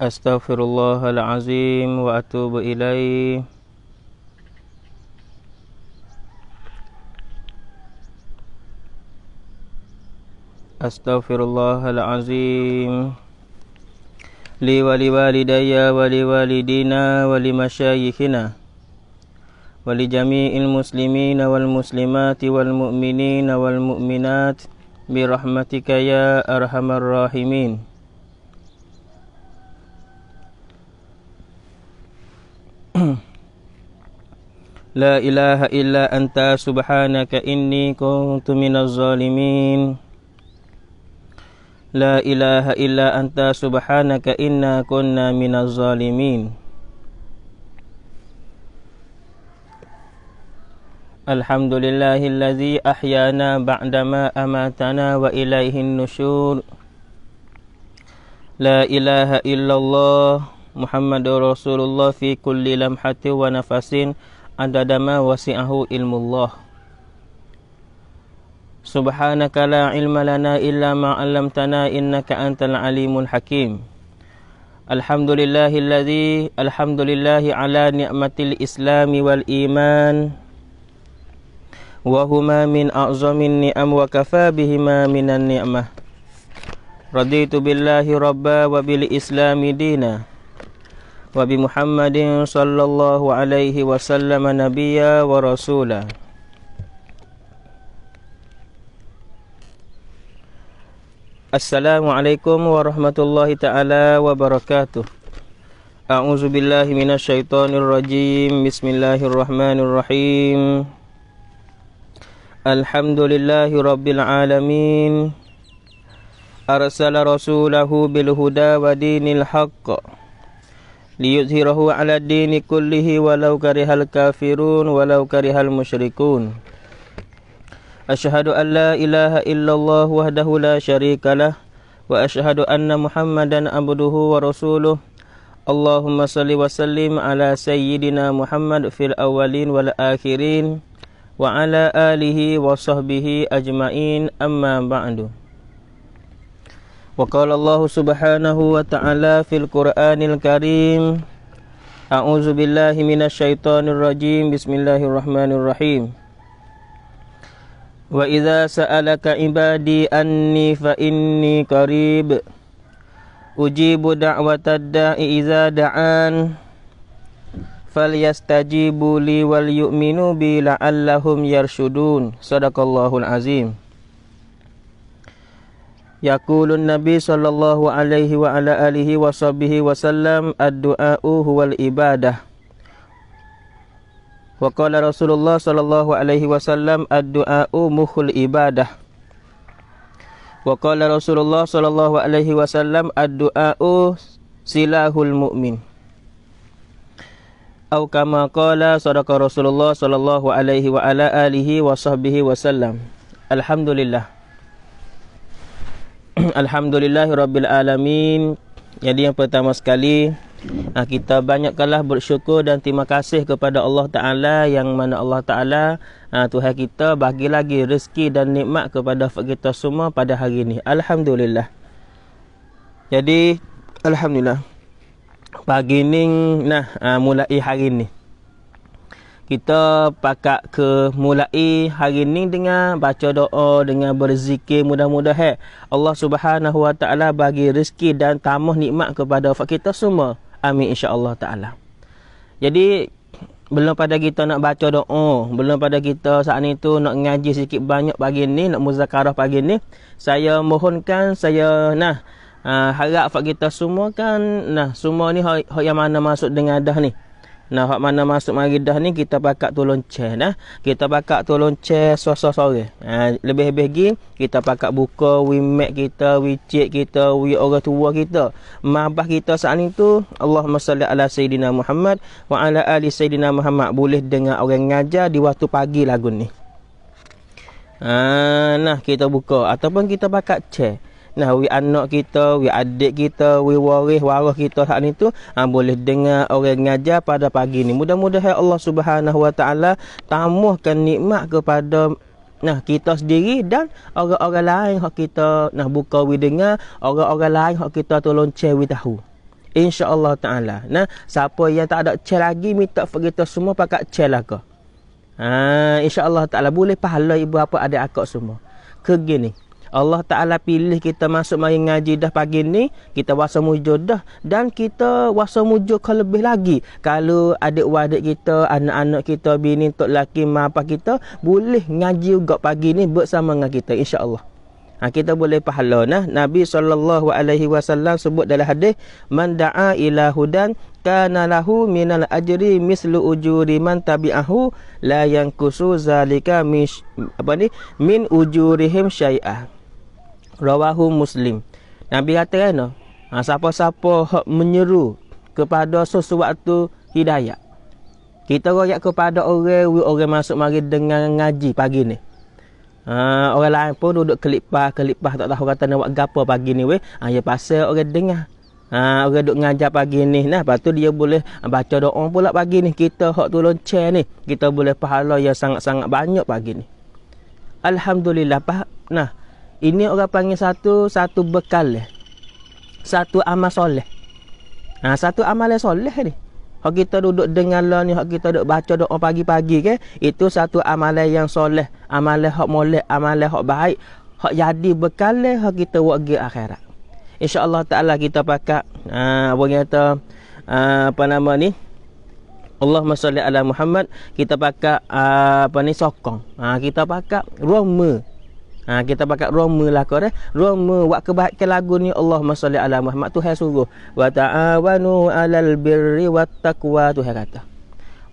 أستغفر الله العظيم وأتوب إليه أستغفر الله العظيم li wali walidayya wali walidina wali masyayikhina wali jami'il muslimina wal muslimati wal mu'minina wal mu'minat bi rahmatika ya arhamar rahimin La ilaha illa anta subhanaka inni kuntu minaz zalimin La ilaha illa anta subhanaka inna kunna minaz zalimin Alhamdulillahillazi ahyana ba'dama amatana wa ilaihin nushur La ilaha illallah Muhammadur Rasulullah fi kulli lamhati wa nafasin adadama wasi'ahu ilmullah سبحانك لا علم لنا إلا ما علمتنا إنك أنت العليم الحكيم الحمد لله الذي الحمد لله على نعمة الإسلام والإيمان وهما من أعظم النعم وكفى بهما من النعمة رضيت بالله ربا وبالإسلام دينا وبمحمد صلى الله عليه وسلم نبيا ورسولا Assalamualaikum warahmatullahi taala wabarakatuh. A'udzu billahi minasyaitonir rajim. Bismillahirrahmanirrahim. Alhamdulillahi rabbil alamin. Arsala rasulahu bil huda wa dinil haqq. Liyuzhirahu ala dini kullihi walau karihal kafirun walau karihal musyrikun. أشهد أن لا إله إلا الله وحده لا شريك له وأشهد أن محمدا عبده ورسوله اللهم صل وسلم على سيدنا محمد في الأولين والآخرين وعلى آله وصحبه أجمعين أما بعد وقال الله سبحانه وتعالى في القرآن الكريم أعوذ بالله من الشيطان الرجيم بسم الله الرحمن الرحيم وإذا سألك عبادي أني فإني قريب أجيب دعوة الداء إذا دعان فليستجيبوا لي وليؤمنوا بي لعلهم يرشدون صدق الله العظيم يقول النبي صلى الله عليه وعلى آله وصحبه وسلم الدعاء هو العباده Wa qala Rasulullah sallallahu alaihi wasallam ad-du'a'u ibadah. Wa qala Rasulullah sallallahu alaihi wasallam ad silahul mu'min. Au kama qala sadaqa Rasulullah sallallahu alaihi wa ala alihi wa sahbihi wasallam. Alhamdulillah. Alhamdulillahirabbil alamin. Jadi yang pertama sekali Nah ha, kita banyakkanlah bersyukur dan terima kasih kepada Allah Ta'ala yang mana Allah Ta'ala ha, Tuhan kita bagi lagi rezeki dan nikmat kepada kita semua pada hari ini. Alhamdulillah. Jadi, Alhamdulillah. Pagi ini, nah ha, mulai hari ini Kita pakat ke mulai hari ini dengan baca doa, dengan berzikir mudah-mudahan. Allah Subhanahu Wa Ta'ala bagi rezeki dan tamah nikmat kepada kita semua. Amin insya-Allah taala. Jadi belum pada kita nak baca doa, belum pada kita saat ni tu nak ngaji sikit banyak pagi ni, nak muzakarah pagi ni, saya mohonkan saya nah uh, harap kita semua kan nah semua ni hak yang mana masuk dengan dah ni. Nah, hak mana masuk mari dah ni kita pakak tolong cek nah. Kita pakak tolong cek suasa sore. Ha, eh, lebih-lebih lagi kita pakak buka WeMate kita, WeChat kita, we orang tua kita. Mabah kita saat ini tu Allahumma salli ala sayidina Muhammad wa ala ali sayidina Muhammad boleh dengar orang ngajar di waktu pagi lagu ni. Ha, nah kita buka ataupun kita pakak cek nah wi anak kita wi adik kita wi waris waris kita saat ni tu ha, boleh dengar orang ngajar pada pagi ini mudah-mudahan ya Allah Subhanahu wa taala tambahkan nikmat kepada nah kita sendiri dan orang-orang lain hak kita nah buka wi dengar orang-orang lain hak kita tolong share wi tahu insyaallah taala nah siapa yang tak ada share lagi minta kita semua pakat share lah ke ha ah, insyaallah taala boleh pahala ibu apa ada akak semua ke gini Allah Ta'ala pilih kita masuk mari ngaji dah pagi ni Kita wasa mujur dah Dan kita wasa mujur ke lebih lagi Kalau adik-adik kita, anak-anak kita, bini, tok laki, apa kita Boleh ngaji juga pagi ni bersama dengan kita insya Allah. Ha, kita boleh pahala nah Nabi saw alaihi wasallam sebut dalam hadis man da'a ila hudan kana lahu minal ajri mislu ujuri man tabi'ahu la yang kusu zalika mish, apa ni min ujurihim syai'ah Rawahu Muslim. Nabi kata kan, ha, siapa-siapa hak menyeru kepada sesuatu hidayah. Kita royak kepada orang orang masuk mari dengan ngaji pagi ni. Ha, orang lain pun duduk kelipah, kelipah tak tahu kata nak buat gapo pagi ni weh. Ha, ya pasal orang dengar. Ha, orang duduk ngaji pagi ni. Nah, lepas dia boleh baca doa pula pagi ni. Kita hak tu lonceng ni. Kita boleh pahala yang sangat-sangat banyak pagi ni. Alhamdulillah. Pah nah, ini orang panggil satu satu bekal. Satu amal soleh. Ha, satu amal soleh ni. Hak kita duduk dengan lah ni, hak kita duduk baca doa pagi-pagi ke, itu satu amal yang soleh, amalan hak molek, amalan hak baik, hak jadi bekal hak kita buat ke akhirat. Insya-Allah taala kita pakak uh, ha, apa kata uh, apa nama ni? Allahumma salli ala Muhammad, kita pakai ha, apa ni sokong. Uh, kita pakai rumah Ha, kita pakai roma lah kau eh. Roma buat kebaikan lagu ni Allah. salli ala Muhammad. Tuhan suruh. Wa ta'awanu alal birri wa taqwa Tuhan kata.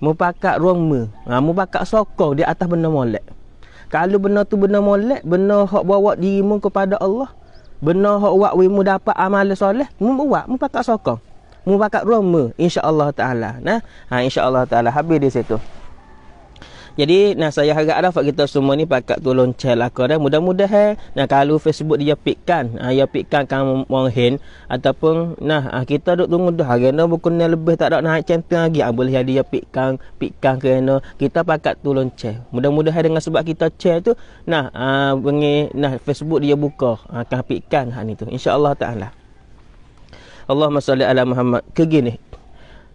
Mu pakai roma. Ha, mu pakai sokong di atas benda molek. Kalau benda tu benda molek, benda hak bawa dirimu kepada Allah. Benda hak buat wimu dapat amal soleh, mu mu pakai sokong. Mu pakai roma insya-Allah taala. Nah, ha insya-Allah taala habis di situ. Jadi nah saya haraplah fak kita semua ni pakat tolong share lah korang. Mudah-mudahan nah kalau Facebook dia pikkan, ah dia pikkan kan Wong Hen ataupun nah ah, kita duk tunggu dah hari ni bukan lebih tak ada naik centang lagi. Ah, boleh dia pikkan, pikkan kerana kita pakat tolong share. Mudah-mudahan dengan sebab kita share tu nah ah bengi nah Facebook dia buka akan ah, pikkan hak ni tu. Insya-Allah taala. Allahumma salli ala Muhammad. Kegini.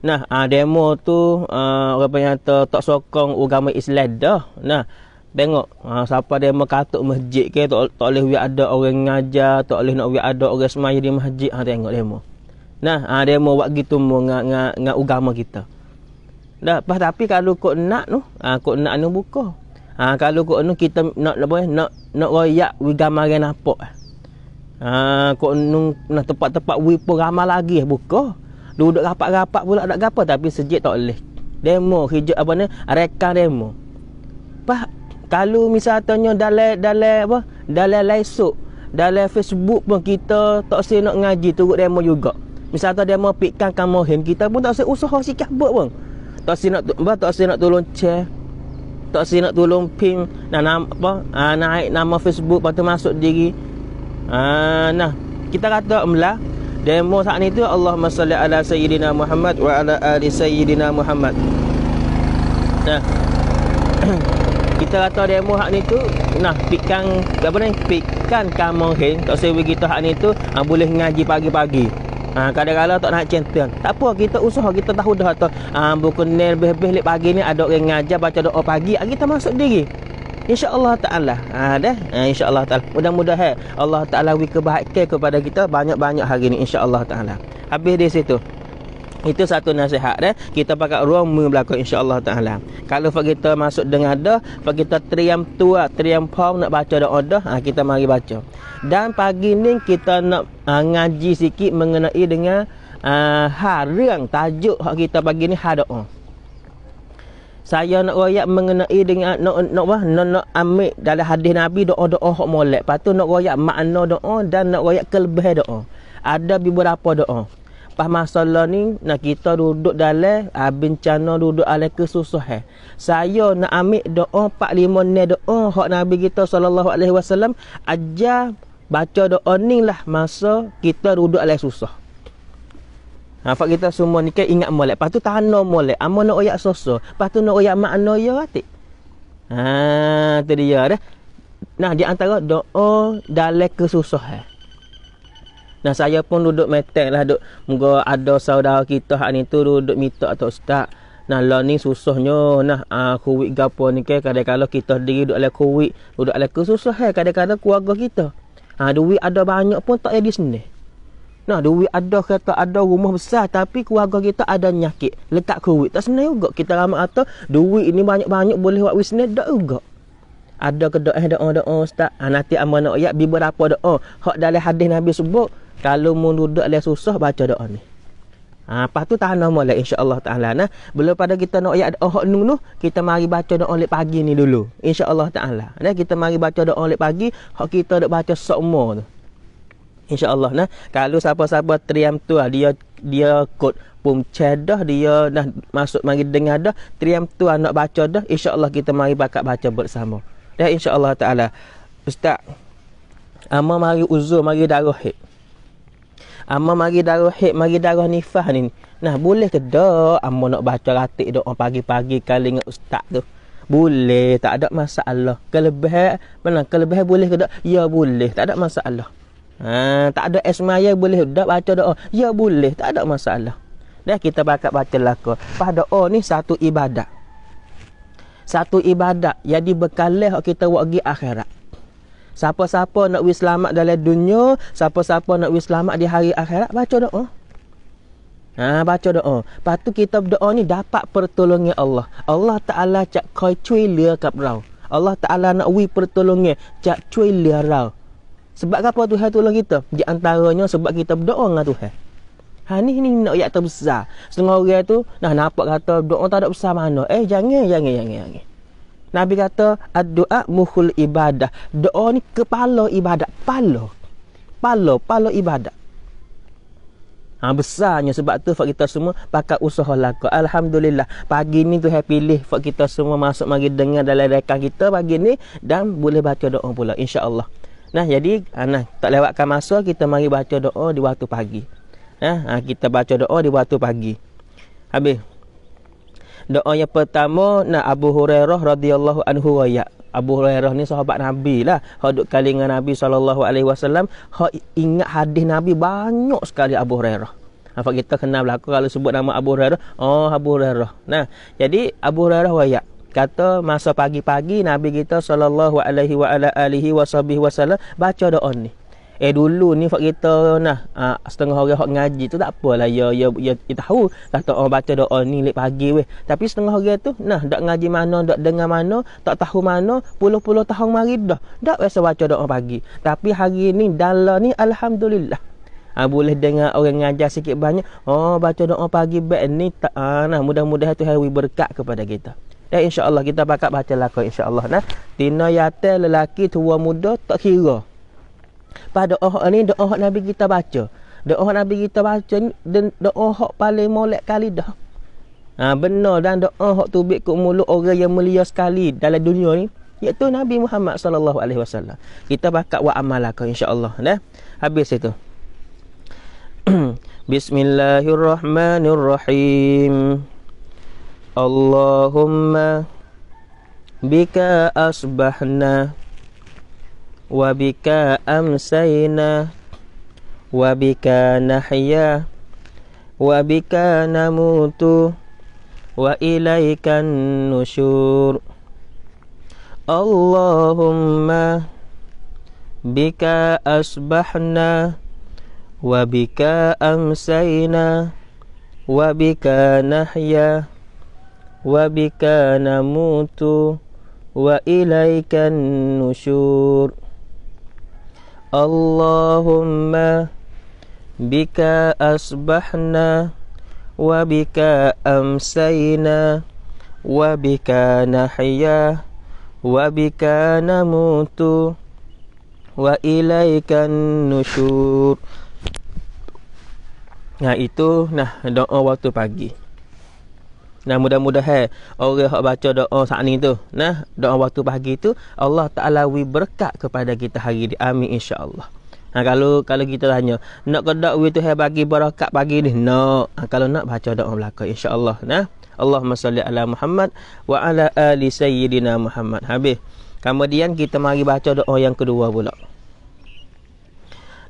Nah, uh, demo tu uh, orang panggil kata tak sokong agama Islam dah. Nah, tengok uh, siapa demo katuk masjid ke tak, tak boleh ada orang ngajar, tak boleh nak ada orang semai di masjid. Ha uh, tengok demo. Nah, uh, demo buat gitu dengan dengan agama kita. Dah, pas tapi kalau kau nak tu, ha, uh, nak anu buka. Ha, kalau kau anu kita nak nak boleh nak nak royak agama ke napa. Ah, kau kok nung nah tempat-tempat wipo ramai lagi buka duduk rapat-rapat pula nak apa tapi sejik tak boleh demo hijau apa ni rekan demo apa kalau misalnya dalam dalam apa dalam lesok dalam Facebook pun kita tak sel nak ngaji turut demo juga misalnya demo pikkan kamu hen kita pun tak sel usaha sikit buat pun tak sel nak apa tak sel nak tolong share tak sel nak tolong ping nah, nama apa ah naik nama Facebook patu masuk diri ah nah kita kata melah Demo saat ni tu Allahumma salli ala sayyidina Muhammad wa ala ali sayyidina Muhammad. Nah. kita kata demo hak ni tu nah pikkan apa ni pikkan kamu hen tak usah bagi tu hak ni tu ha, boleh ngaji pagi-pagi. Ha kadang-kadang tak nak champion. Tak apa kita usaha kita tahu dah tu. Ha buku ni lebih-lebih pagi ni ada orang ngajar baca doa pagi, kita masuk diri. InsyaAllah Ta'ala ha, dah? Ha, InsyaAllah Ta'ala Mudah-mudahan Allah Ta'ala Wika kebaikan kepada kita Banyak-banyak hari ni InsyaAllah Ta'ala Habis di situ itu satu nasihat dah. Kita pakai ruang berlaku insya-Allah taala. Kalau fak kita masuk dengan dah, fak kita teriam tua, teriam form nak baca doa dah, ha, kita mari baca. Dan pagi ni kita nak ha, ngaji sikit mengenai dengan ha, hari yang tajuk hak kita pagi ni hadoa saya nak royak mengenai dengan nak nak apa nak nak ambil dalam hadis Nabi doa-doa hok molek. Pastu nak royak makna doa dan nak royak kelebih doa. Ada beberapa doa. Pas masalah ni nak kita duduk dalam abin ah, cana duduk ala kesusahan. Saya nak ambil doa 45 ni doa hok Nabi kita sallallahu alaihi wasallam ajar baca doa ni lah masa kita duduk ala susah. Ha, kita semua ni kan ingat molek. Lepas tu tahan molek. Amo nak oyak sosok. Lepas tu nak oyak makna ya hati. Ha, tu dia dah. Nah, di antara doa dalek kesusahan. Eh. Nah, saya pun duduk metek lah. Duduk, moga ada saudara kita hari tu duduk minta atau ustaz. Nah, lah ni susahnya. Nah, uh, kuwik gapa ni kan. Kadang-kadang kita diri duduk oleh kuwik. Duduk alaik kesusahan. Eh. Kadang-kadang keluarga kita. Ha, duit ada banyak pun tak jadi sendiri. Nah, duit ada kereta, ada rumah besar tapi keluarga kita ada nyakit. Letak COVID. Tak senang juga kita ramai kata duit ini banyak-banyak boleh buat wisnet dak juga. Ada ke doa doa doa ustaz. Ha, nanti amal nak ayat bi berapa doa. Hak dalam hadis Nabi sebut kalau mu duduk le susah baca doa ni. Ha, lepas tu tahan nama lah insyaAllah ta'ala nah. Belum pada kita nak ayat doa hak Kita mari baca doa lep pagi ni dulu InsyaAllah ta'ala nah, Kita mari baca doa lep pagi Hak kita nak baca semua. tu insyaallah nah kalau siapa-siapa triam tu ah, dia dia kod pun cedah dia dah masuk mari dengar dah triam tu ah, nak baca dah insyaallah kita mari bakat baca bersama dah insyaallah taala ustaz ama mari uzur mari darah hik ama mari darah hik mari darah nifah ni nah boleh ke dah ama nak baca ratik doa pagi-pagi kali dengan ustaz tu boleh tak ada masalah kelebihan mana kelebihan boleh ke tak ya boleh tak ada masalah Ha, tak ada esmaya boleh dah baca doa. Ya boleh, tak ada masalah. Dah kita bakat baca laka. Pada oh ni satu ibadat. Satu ibadat yang dibekalih kita pergi akhirat. Siapa-siapa nak wis selamat dalam dunia, siapa-siapa nak wis selamat di hari akhirat baca doa. Ha, baca doa. Lepas kita doa ni dapat pertolongan Allah. Allah Ta'ala cak kau cuilia kap rau. Allah Ta'ala nak wi pertolongan cak cuilia rau. Sebab apa Tuhan tolong kita? Di antaranya sebab kita berdoa dengan Tuhan. Ha ni ni nak ayat terbesar. Setengah orang tu nah nampak kata doa tak ada besar mana. Eh jangan jangan jangan jangan. Nabi kata doa mukhul ibadah. Doa ni kepala ibadah, kepala. Kepala, kepala ibadah. Ha, besarnya sebab tu fak kita semua pakat usaha laku. Alhamdulillah. Pagi ni tu happy pilih fak kita semua masuk mari dengar dalam rekan kita pagi ni dan boleh baca doa pula insya-Allah. Nah, jadi ah, nah tak lewatkan masa kita mari baca doa di waktu pagi. Nah, ah, kita baca doa di waktu pagi. Habis. Doa yang pertama nah Abu Hurairah radhiyallahu anhu ya. Abu Hurairah ni sahabat Nabi lah. Hak duk kali dengan Nabi sallallahu alaihi wasallam, hak ingat hadis Nabi banyak sekali Abu Hurairah. Apa kita kenal belaka kalau sebut nama Abu Hurairah? Oh, Abu Hurairah. Nah, jadi Abu Hurairah ya kata masa pagi-pagi Nabi kita sallallahu alaihi wa ala alihi wasallam wa baca doa ni. Eh dulu ni fak kita nah ah, setengah hari hok ngaji tu tak apalah ya ya ya, ya tahu tak oh baca doa ni lek pagi weh. Tapi setengah hari tu nah dak ngaji mana dak dengar mana tak tahu mana puluh-puluh tahun mari dah. Dak biasa baca doa pagi. Tapi hari ni dalam ni alhamdulillah. Ha, boleh dengar orang ngajar sikit banyak. Oh, baca doa pagi baik ni. ha, nah, mudah-mudahan tu hari berkat kepada kita. Dan ya, insya-Allah kita bakal baca lagu insya-Allah nah. Dina yatim lelaki tua muda tak kira. Pada ohok ni doa Nabi kita baca. Doa Nabi kita baca ni doa hok paling molek kali dah. Ha, benar dan doa hok tu bik ku mulut orang yang mulia sekali dalam dunia ni iaitu Nabi Muhammad sallallahu alaihi wasallam. Kita bakal buat amal lah insya-Allah nah. Habis itu. Bismillahirrahmanirrahim. Allahumma bika asbahna wabika bika amsayna wa bika nahya wa namutu wa ilaikan nusyur Allahumma bika asbahna wabika bika wabika wa bika nahya وبك نموت وإليك النشور اللهم بك أصبحنا وبك أمسينا وبك نحيا وبك نموت وإليك النشور Nah itu nah doa waktu pagi. Nah mudah-mudahan eh, orang hak baca doa saat ni tu, nah doa waktu pagi tu Allah Taala wi berkat kepada kita hari ni. Amin insya-Allah. Ha, kalau kalau kita tanya, nak ke doa tu hai bagi berkat pagi ni? No. Nah kalau nak baca doa belaka insya-Allah, nah. Allahumma salli ala Muhammad wa ala ali sayyidina Muhammad. Habis. Kemudian kita mari baca doa yang kedua pula.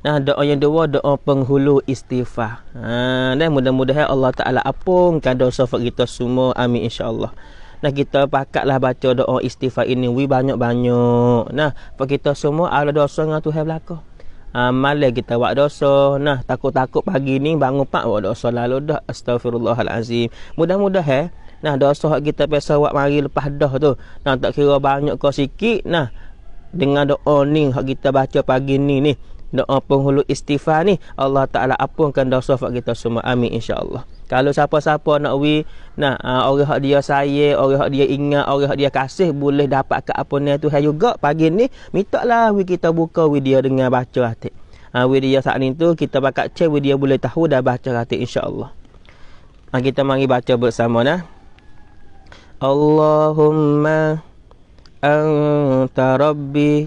Nah, doa yang dua doa penghulu istighfar. Ha, dan mudah-mudahan Allah Taala apungkan dosa kita semua. Amin insya-Allah. Nah kita pakatlah baca doa istighfar ini wi banyak-banyak. Nah, pak kita semua ada dosa dengan Tuhan belaka. Ha, ah, malah kita buat dosa. Nah, takut-takut pagi ni bangun pak buat dosa lalu dah astagfirullahalazim. Mudah-mudahan Nah, dosa hak kita biasa buat mari lepas dah tu. Nah, tak kira banyak ke sikit. Nah, dengan doa ni hak kita baca pagi ni ni doa penghulu istighfar ni Allah Taala ampunkan dosa fak kita semua. Amin insya-Allah. Kalau siapa-siapa nak wi nah uh, orang hak dia saya, orang hak dia ingat, orang hak dia kasih boleh dapat ke apa tu hai juga pagi ni mintaklah wi kita buka wi dia dengan baca hati. Ha uh, wi dia saat ni tu kita bakat check wi dia boleh tahu dah baca hati insya-Allah. Ha, uh, kita mari baca bersama nah. Allahumma anta rabbi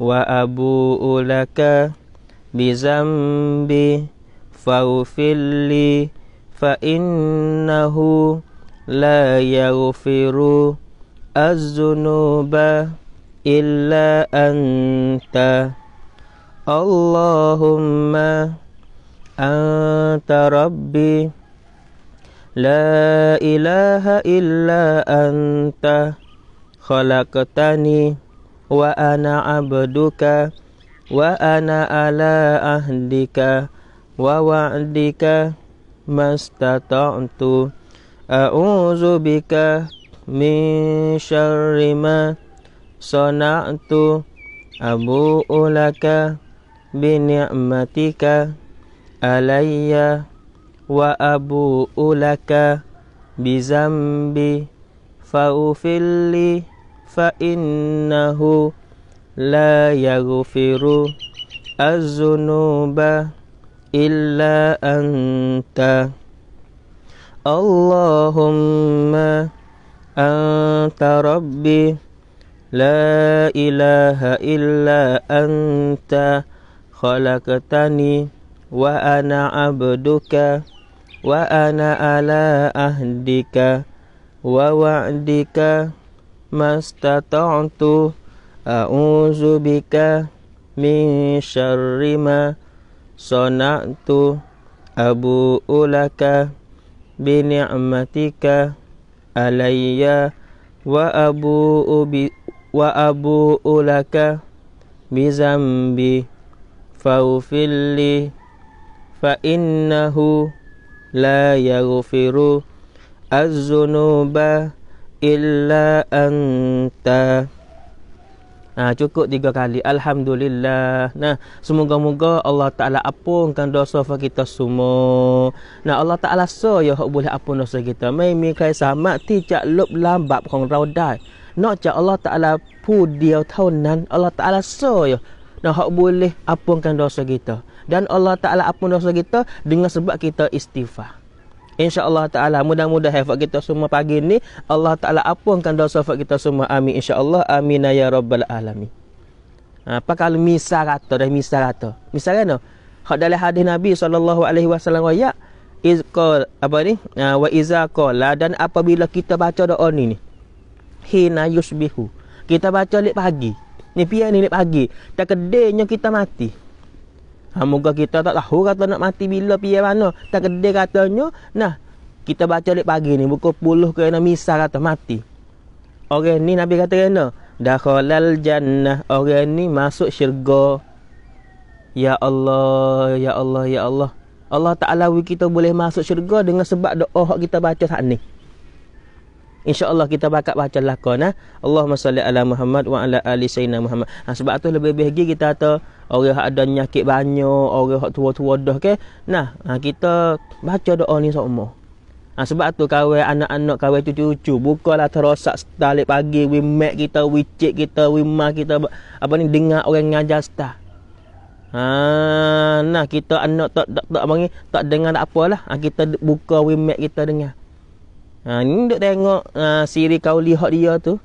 وأبوء لك بذنبي فاغفر لي فإنه لا يغفر الذنوب إلا أنت اللهم أنت ربي لا إله إلا أنت خلقتني wa ana abduka wa ana ala ahdika wa wa'dika mastata'tu a'udzu bika min syarri ma sana'tu abu'u laka bi ni'matika alayya wa Abu ulaka bi zambi fa'ufilli فإنه لا يغفر الذنوب إلا أنت اللهم أنت ربي لا إله إلا أنت خلقتني وأنا عبدك وأنا على أهدك ووعدك mastata'tu a'udzu bika min syarri ma sana'tu abu ulaka bi ni'matika alayya wa abu ubi, wa abu ulaka bi zambi fa'ufilli fa innahu la yaghfiru az-zunuba illa anta Ha, cukup tiga kali. Alhamdulillah. Nah, semoga-moga Allah Ta'ala apungkan dosa kita semua. Nah, Allah Ta'ala so ya boleh apun dosa kita. Mereka mi kai sama tidak lupa, lup lambat kong rau dai. Nak Allah Ta'ala pu dia tahun Allah Ta'ala so ya. Nah, hak boleh apungkan dosa kita. Dan Allah Ta'ala apun dosa kita dengan sebab kita istighfar. InsyaAllah Ta'ala mudah mudah Fak kita semua pagi ni Allah Ta'ala apungkan dosa Fak kita semua Amin InsyaAllah Amin Ya Rabbal Alamin Apa ha, kalau misal rata Dah misal rata Misal kan Hak dalam hadis Nabi SAW Ya Iz apa ni ha, wa iza qala dan apabila kita baca doa ni ni hina yusbihu kita baca lek pagi ni pian ni lek pagi tak kedenya kita mati Ha, moga kita tak tahu kata nak mati bila pihak mana. Tak kedai katanya. Nah, kita baca dari pagi ni. Buka puluh kena misal kata mati. Orang ni Nabi kata kena. Dakhalal jannah. Orang ni masuk syurga. Ya Allah, ya Allah, ya Allah. Allah Ta'ala kita boleh masuk syurga dengan sebab doa kita baca saat ni. InsyaAllah kita bakat baca lakon eh? Allahumma salli ala Muhammad wa ala ali Sayyidina Muhammad ha, Sebab tu lebih-lebih lagi kita kata Orang yang ada nyakit banyak Orang yang tua-tua dah okay? Nah ha, kita baca doa ni semua. ha, Sebab tu kawai anak-anak kawai cucu-cucu Bukalah terosak setelah pagi We make kita, we cik kita, we ma kita Apa ni dengar orang ngajar setelah Ha, nah kita anak tak tak tak, tak, tak, tak dengar tak apalah. Ha, kita buka wimek kita dengar. Ha ni duk tengok ha, siri kau lihat dia tu.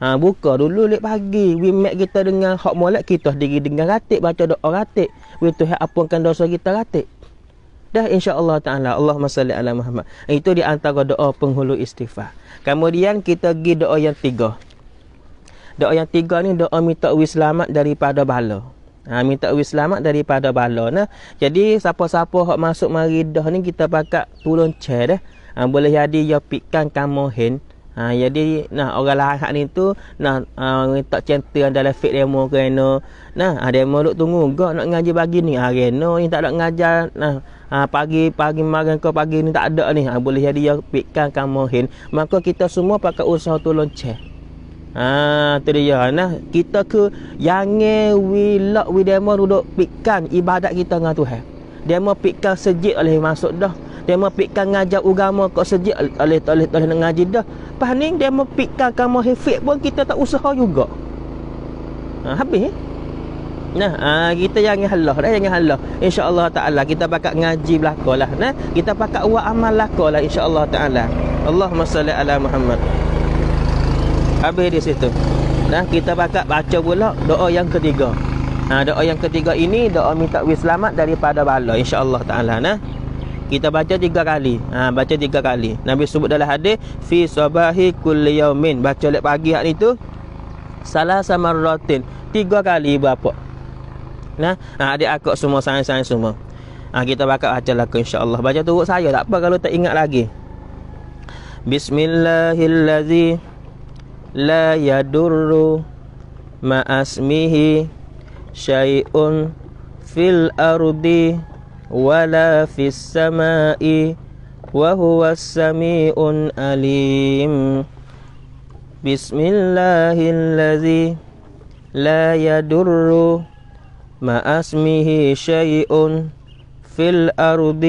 Ha buka dulu lek pagi. We mak kita dengan hak molek kita diri dengan ratik baca doa ratik. We tu apunkan dosa kita ratik. Dah insya-Allah taala Allah salli ala Muhammad. Itu di antara doa penghulu istighfar. Kemudian kita pergi doa yang tiga. Doa yang tiga ni doa minta we selamat daripada bala. Ha, minta we selamat daripada bala nah. Jadi siapa-siapa hak masuk mari dah ni kita pakai tolong share dah. Eh? ha, boleh jadi yo pikkan kamu hen ha, jadi nah orang lain hak ni tu nah uh, tak cinta dalam fake demo kerana nah ha, demo duk tunggu gak nak ngaji bagi ni ha, kerana yang tak ada ngajar nah ha, pagi pagi marang kau pagi ni tak ada ni ha, boleh jadi yo pikkan kamu hen maka kita semua pakai usaha tolong cek ha, Ah, tu dia nah kita ke yang we lock we demo duduk pikkan ibadat kita dengan Tuhan. Eh dia mau mempikkan sejid oleh masuk dah dia mau mempikkan ngajar agama kok sejid oleh oleh oleh ngaji dah pahning dia mau mempikkan kamu hifik pun kita tak usaha juga ha, habis eh? Nah, aa, ha, kita jangan Allah, dah, jangan Allah. Insya-Allah Taala kita pakat ngaji belakalah, nah. Kita pakat buat amal belakalah insya-Allah Taala. Allahumma salli ala Muhammad. Habis di situ. Nah, kita pakat baca pula doa yang ketiga. Ha, doa yang ketiga ini doa minta wis selamat daripada bala insya-Allah taala nah. Kita baca tiga kali. Ha, baca tiga kali. Nabi sebut dalam hadis fi sabahi kulli yaumin. Baca lepas pagi hari itu salah sama rutin. Tiga kali berapa? Nah, ha, adik akak semua sayang-sayang semua. Ha, kita bakal baca lagu insya-Allah. Baca turut saya tak apa kalau tak ingat lagi. Bismillahirrahmanirrahim. La yadurru ma'asmihi asmihi شيء في الأرض ولا في السماء وهو السميع أليم بسم الله الذي لا يدر مع اسمه شيء في الأرض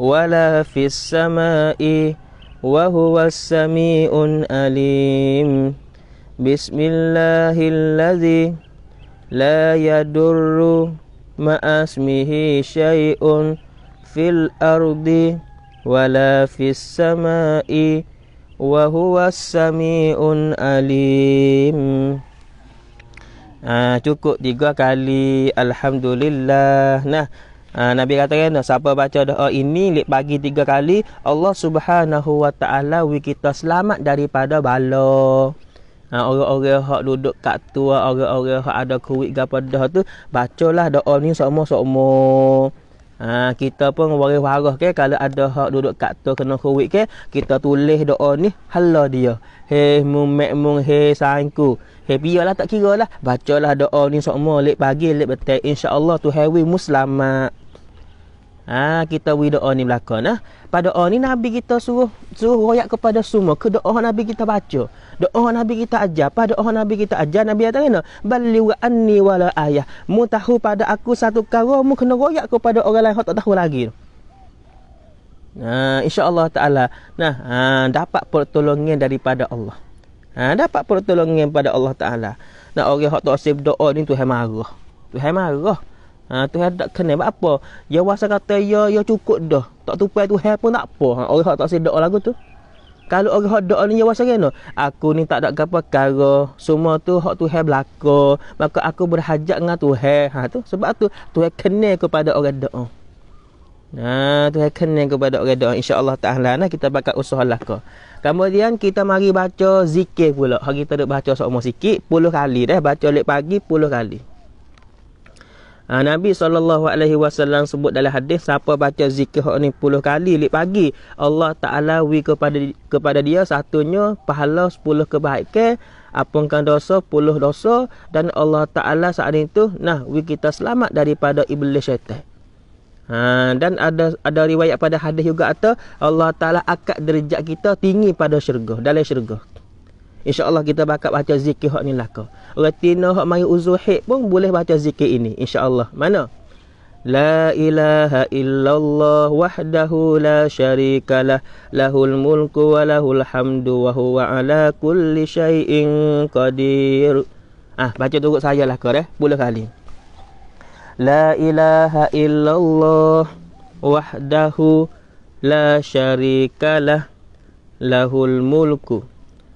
ولا في السماء وهو السميع أليم بسم الله الذي لا يدر مع اسمه شيء في الأرض ولا في السماء وهو السميع العليم Ah cukup tiga kali alhamdulillah. Nah, ha, Nabi kata kan siapa baca doa ini lip pagi tiga kali, Allah Subhanahu wa taala wi kita selamat daripada bala ha, orang-orang hak duduk kat tua orang-orang hak ada kuwit gapo dah tu bacalah doa ni semua-semua ha, kita pun waris-waris ke kalau ada hak duduk kat tua kena kuwit ke kita tulis doa ni hala dia he mung mek mung he sangku he biarlah tak kira lah bacalah doa ni semua lek pagi lek petang insyaallah tu hewi muslimat Ha, kita we doa ni belakang nah. Ha. Pada doa ni Nabi kita suruh suruh royak kepada semua. Ke doa Nabi kita baca. Doa Nabi kita ajar. Pada doa Nabi kita ajar Nabi kata kena balli wa anni wala ayah. Mu tahu pada aku satu kau mu kena royak kepada orang lain hak tak tahu lagi. Nah, ha, insya-Allah taala. Nah, ha, dapat pertolongan daripada Allah. Ha, dapat pertolongan daripada Allah taala. Nah, orang hak tak sib doa ni Tuhan marah. Tuhan marah ha, Tuhan tak kena buat apa Ya wasa kata ya ya cukup dah Tak tupai Tuhan pun tak apa ha, Orang tak sedo lagu tu kalau orang hak doa ni ya wasa kena. Aku ni tak ada apa kara. Semua tu hak tu hai belaka. Maka aku berhajat dengan tu Ha tu. Sebab tu tu hai kena kepada orang doa. Ha tu hai kena kepada orang doa. Insya-Allah taala nah kita bakal usaha lah Kemudian kita mari baca zikir pula. Hari kita duk baca sama sikit 10 kali dah baca lek pagi 10 kali. Ha, Nabi SAW sebut dalam hadis siapa baca zikir ni puluh kali lip pagi Allah Taala wi kepada kepada dia satunya pahala 10 kebaikan apungkan dosa puluh dosa dan Allah Taala saat itu nah wi kita selamat daripada iblis syaitan. Ha, dan ada ada riwayat pada hadis juga kata Allah Taala akad derajat kita tinggi pada syurga dalam syurga. InsyaAllah kita bakal baca zikir hak ni laka. Retina hak mari uzur hak pun boleh baca zikir ini. InsyaAllah. Mana? La ilaha illallah wahdahu la syarikalah lahul mulku wa lahul hamdu wa huwa ala kulli syai'in qadir. Ah baca turut saya lah kau eh. Boleh kali. La ilaha illallah wahdahu la syarikalah lahul mulku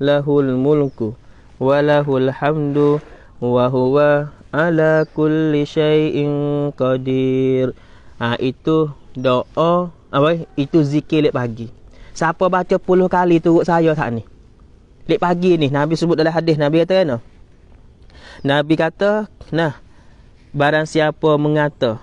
lahul mulku wa lahul hamdu wa huwa ala kulli syai'in qadir. Ha, itu doa apa itu zikir lek pagi. Siapa baca puluh kali turut saya tak ni. Lek pagi ni Nabi sebut dalam hadis Nabi kata kan? Nabi kata nah barang siapa mengata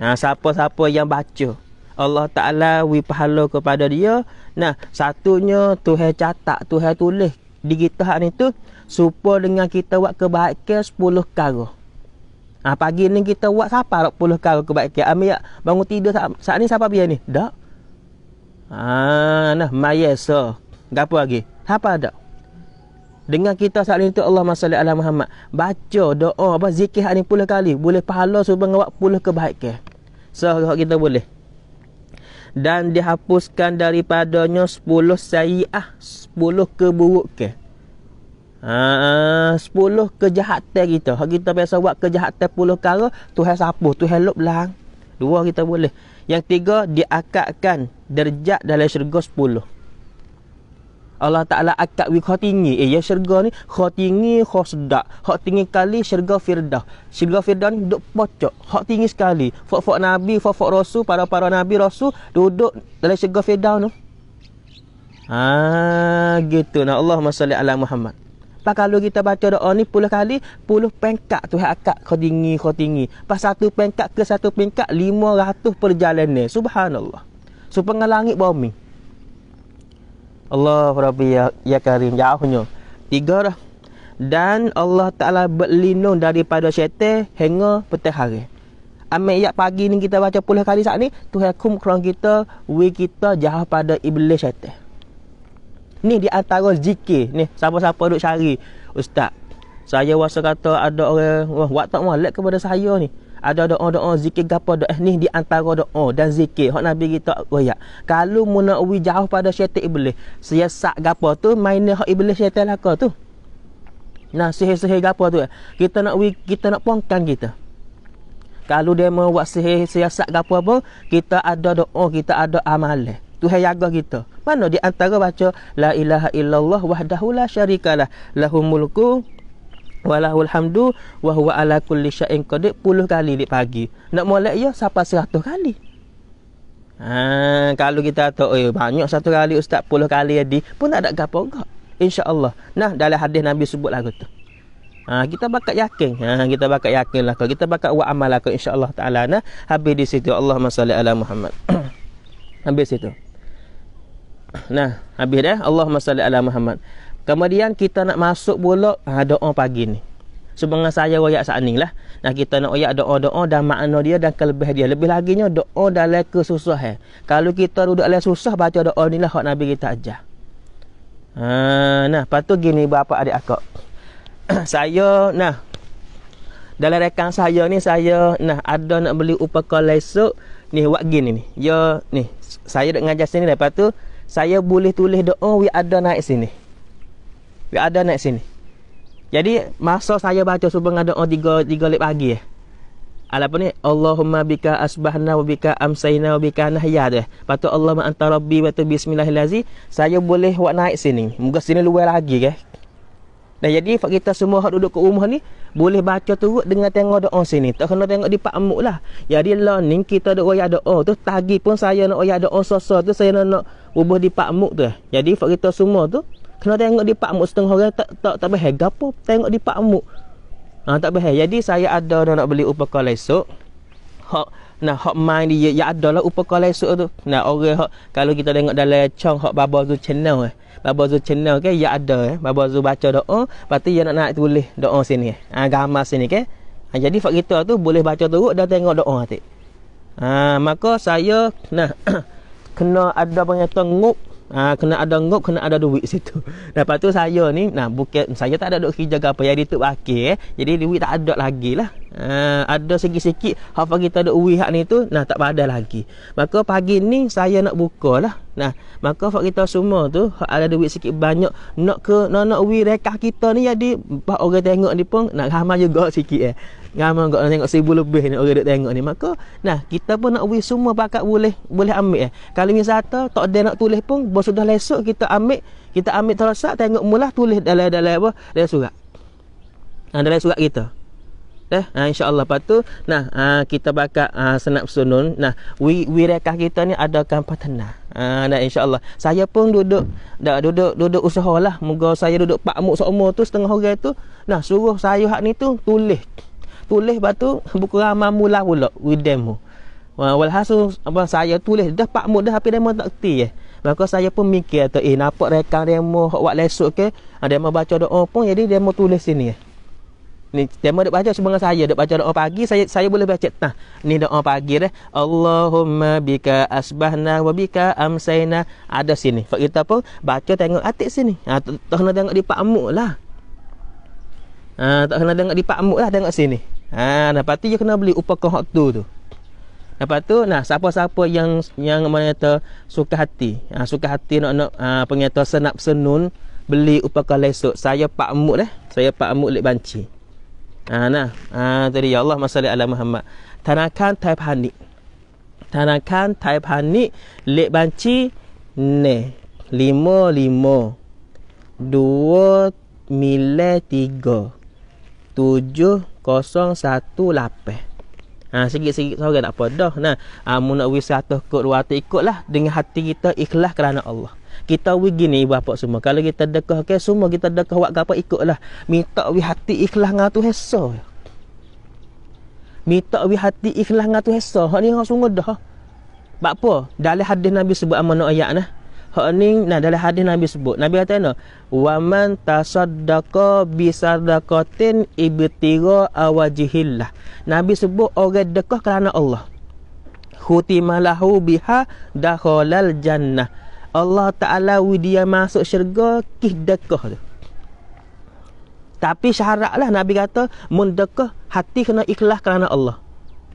ha, siapa-siapa yang baca Allah Ta'ala wi pahala kepada dia Nah, satunya Tuhan catat, Tuhan tulis di kita hak ni tu serupa dengan kita buat kebaikan 10 perkara. Ah pagi ni kita buat siapa 10 perkara kebaikan? Ambil ya, bangun tidur saat, ni siapa biar ni? Tak. Ah nah, mayat so. Gapo lagi? Siapa ada? Dengan kita saat ini tu Allah masya Allah Muhammad Baca doa apa zikir hari puluh kali Boleh pahala sebab ngawak puluh kebaikan So kita boleh dan dihapuskan daripadanya 10 sayiah 10 keburukan ah, Uh, 10 kejahatan kita. Hak kita biasa buat kejahatan puluh kara, Tuhan sapu, Tuhan lop belang. Dua kita boleh. Yang tiga diakatkan derajat dalam syurga 10. Allah Ta'ala akad wi khaw tinggi eh ya syurga ni khaw ni, khaw sedak khaw tinggi kali syurga firdah syurga firdah ni duduk pocok khaw tinggi sekali fak fak nabi fak fak rasul para-para nabi rasul duduk dalam syurga firdah ni ha gitu nah Allah salli ala Muhammad Pak kalau kita baca doa ni puluh kali, puluh pengkak tu hak akak kau tinggi, kau tinggi. Pas satu pengkak ke satu pengkak, lima ratus perjalanan. Subhanallah. Supengah langit bumi. Allah Rabbi ya, ya Karim Ya Ahunya Tiga dah Dan Allah Ta'ala berlindung daripada syaitan Hingga petang hari Amin ayat pagi ni kita baca puluh kali saat ni Tuhan kum kerana kita We kita jahat pada iblis syaitan Ni di antara zikir ni Siapa-siapa duk cari Ustaz Saya rasa kata ada orang Wah, Waktu malak kepada saya ni ada doa-doa zikir gapo doa eh, ni di antara doa dan zikir hak nabi kita royak kalau mu nak jauh pada syaitan iblis siasat gapo tu main hak iblis syaitan laka tu nah sihir-sihir gapo tu eh. kita nak wi kita nak pongkang kita kalau dia mau buat sihir siasat gapo apa kita ada doa kita ada amalan Tuhan jaga kita mana di antara baca la ilaha illallah wahdahu la syarikalah lahumul mulku Walahul hamdu wa huwa ala kulli syai'in qadir puluh kali di pagi. Nak molek ya sampai seratus kali. Ha, kalau kita tak eh, banyak satu kali ustaz puluh kali ya di pun tak ada gapo gak. Insya-Allah. Nah, dalam hadis Nabi sebut lagu tu. Ha, kita bakal yakin. Ha, kita bakal yakin lah. kalau Kita bakat buat amal lah. InsyaAllah ta'ala. Nah, habis di situ. Allahumma salli ala Muhammad. habis situ. Nah, habis dah. Allahumma salli ala Muhammad. Kemudian kita nak masuk pula ha, doa pagi ni. Sebenarnya saya royak saat ni lah. Nah, kita nak royak doa-doa dan makna dia dan kelebih dia. Lebih lagi ni doa dalam kesusahan. Eh. Kalau kita duduk dalam susah baca doa ni lah. Nabi kita ajar. Ha, nah, lepas tu gini bapa adik aku. saya nah dalam rekan saya ni saya nah ada nak beli upaka lesuk ni buat gini ni. Ya ni saya nak ngajar sini lepas tu saya boleh tulis doa we ada naik sini. Tak ada naik sini. Jadi masa saya baca subuh ada oh, tiga, tiga lip pagi eh. Alapun ni Allahumma bika asbahna wa bika amsayna wa bika nahya tu eh. Lepas tu Allahumma anta rabbi wa tu bismillahirrahmanirrahim. Saya boleh buat naik sini. Moga sini luar lagi ke. Eh. Dan jadi kita semua yang duduk ke rumah ni boleh baca turut dengan tengok doa sini. Tak kena tengok di pak amuk lah. Jadi learning kita ada ayat doa tu tagi pun saya nak ayat doa sosok tu saya nak ubah di pak amuk tu. Eh. Jadi kita semua tu Kena tengok di pak muk setengah orang tak tak tak bahaya gapo tengok di pak muk. Ha, tak bahaya. Jadi saya ada dah nak beli upaka esok. Hak nah hak main dia ya ada lah upaka esok tu. Nah orang hak kalau kita tengok dalam chong hak baba tu channel eh. Baba tu channel ke ya ada eh. Baba tu baca doa, pasti dia nak nak tulis doa sini. Ah ha, gambar sini ke. Ha, jadi fak kita tu boleh baca teruk dan tengok doa tik. Ha, maka saya nah kena ada pengetahuan nguk Uh, kena ada ngop, kena ada duit situ. Lepas tu saya ni, nah bukan saya tak ada duit kerja apa. Jadi tu wakil eh. Jadi duit tak ada lagi lah. Uh, ada sikit-sikit half kita ada uwi hak ni tu nah tak ada lagi maka pagi ni saya nak buka lah nah maka hak kita semua tu ada duit sikit banyak nak ke nak nak uwi rekah kita ni jadi pak orang tengok ni pun nak ramai juga sikit eh ramai juga nak tengok seribu lebih ni orang duk tengok ni maka nah kita pun nak uwi semua pakat boleh boleh ambil eh kalau ni satu tak ada nak tulis pun sudah lesok kita ambil kita ambil terasa tengok mula tulis dalam dalam apa dalam surat dalam surat kita Eh, ha, insyaAllah Lepas tu Nah ha, Kita bakal ha, ah, Senap sunun Nah wi, Wirakah kita ni Ada kampar tanah ha, Nah insyaAllah Saya pun duduk dah, Duduk duduk usaha lah Moga saya duduk Pak Muk seumur tu Setengah hari tu Nah suruh saya hak ni tu Tulis Tulis lepas tu Buku ramah mula pula Widemu Walhasil apa saya tulis dah pak mud dah hampir demo tak kerti eh. Maka saya pun mikir tu eh nampak rekan demo hak buat lesuk ke, ada demo baca doa pun jadi demo tulis sini eh ni tema dak baca sebenarnya saya dak baca doa pagi saya saya boleh baca nah ni doa pagi dah Allahumma bika asbahna wa bika amsayna ada sini fak kita pun baca tengok atik sini ha tak kena tengok di pak amuk lah ha tak kena tengok di pak amuk lah tengok sini ha nah pasti dia kena beli upah hak tu tu Lepas tu nah siapa-siapa yang yang mana kata suka hati. Ha, suka hati nak nak ha, penyata senap senun beli upah kalau saya pak amuk eh. Saya pak amuk lek banci. Ha nah. Ha tadi ya Allah masalah ala Muhammad. Tanakan taipan ni. Tanakan taipan ni lek banci ne. 55 2 mile 3 7 0 1 8. Ha sikit-sikit sorang tak apa dah. Nah, ha, nak wis 100 ikut 200 ikutlah dengan hati kita ikhlas kerana Allah kita begini ibu bapa semua kalau kita dekah ke semua kita dekah buat apa ikutlah minta wi hati ikhlas ngah tu hesa minta wi hati ikhlas ngah tu hesa hak ni hang sungguh dah bak apa dalam hadis nabi sebut amana ayat nah hak ni nah dalam hadis nabi sebut nabi kata nah waman tasaddaqa bi sadaqatin ibtira awajihillah nabi sebut orang dekah kerana Allah khutimalahu biha dakhalal jannah Allah Ta'ala dia masuk syurga kih dekah tu. Tapi syarat lah Nabi kata mun dekah hati kena ikhlas kerana Allah.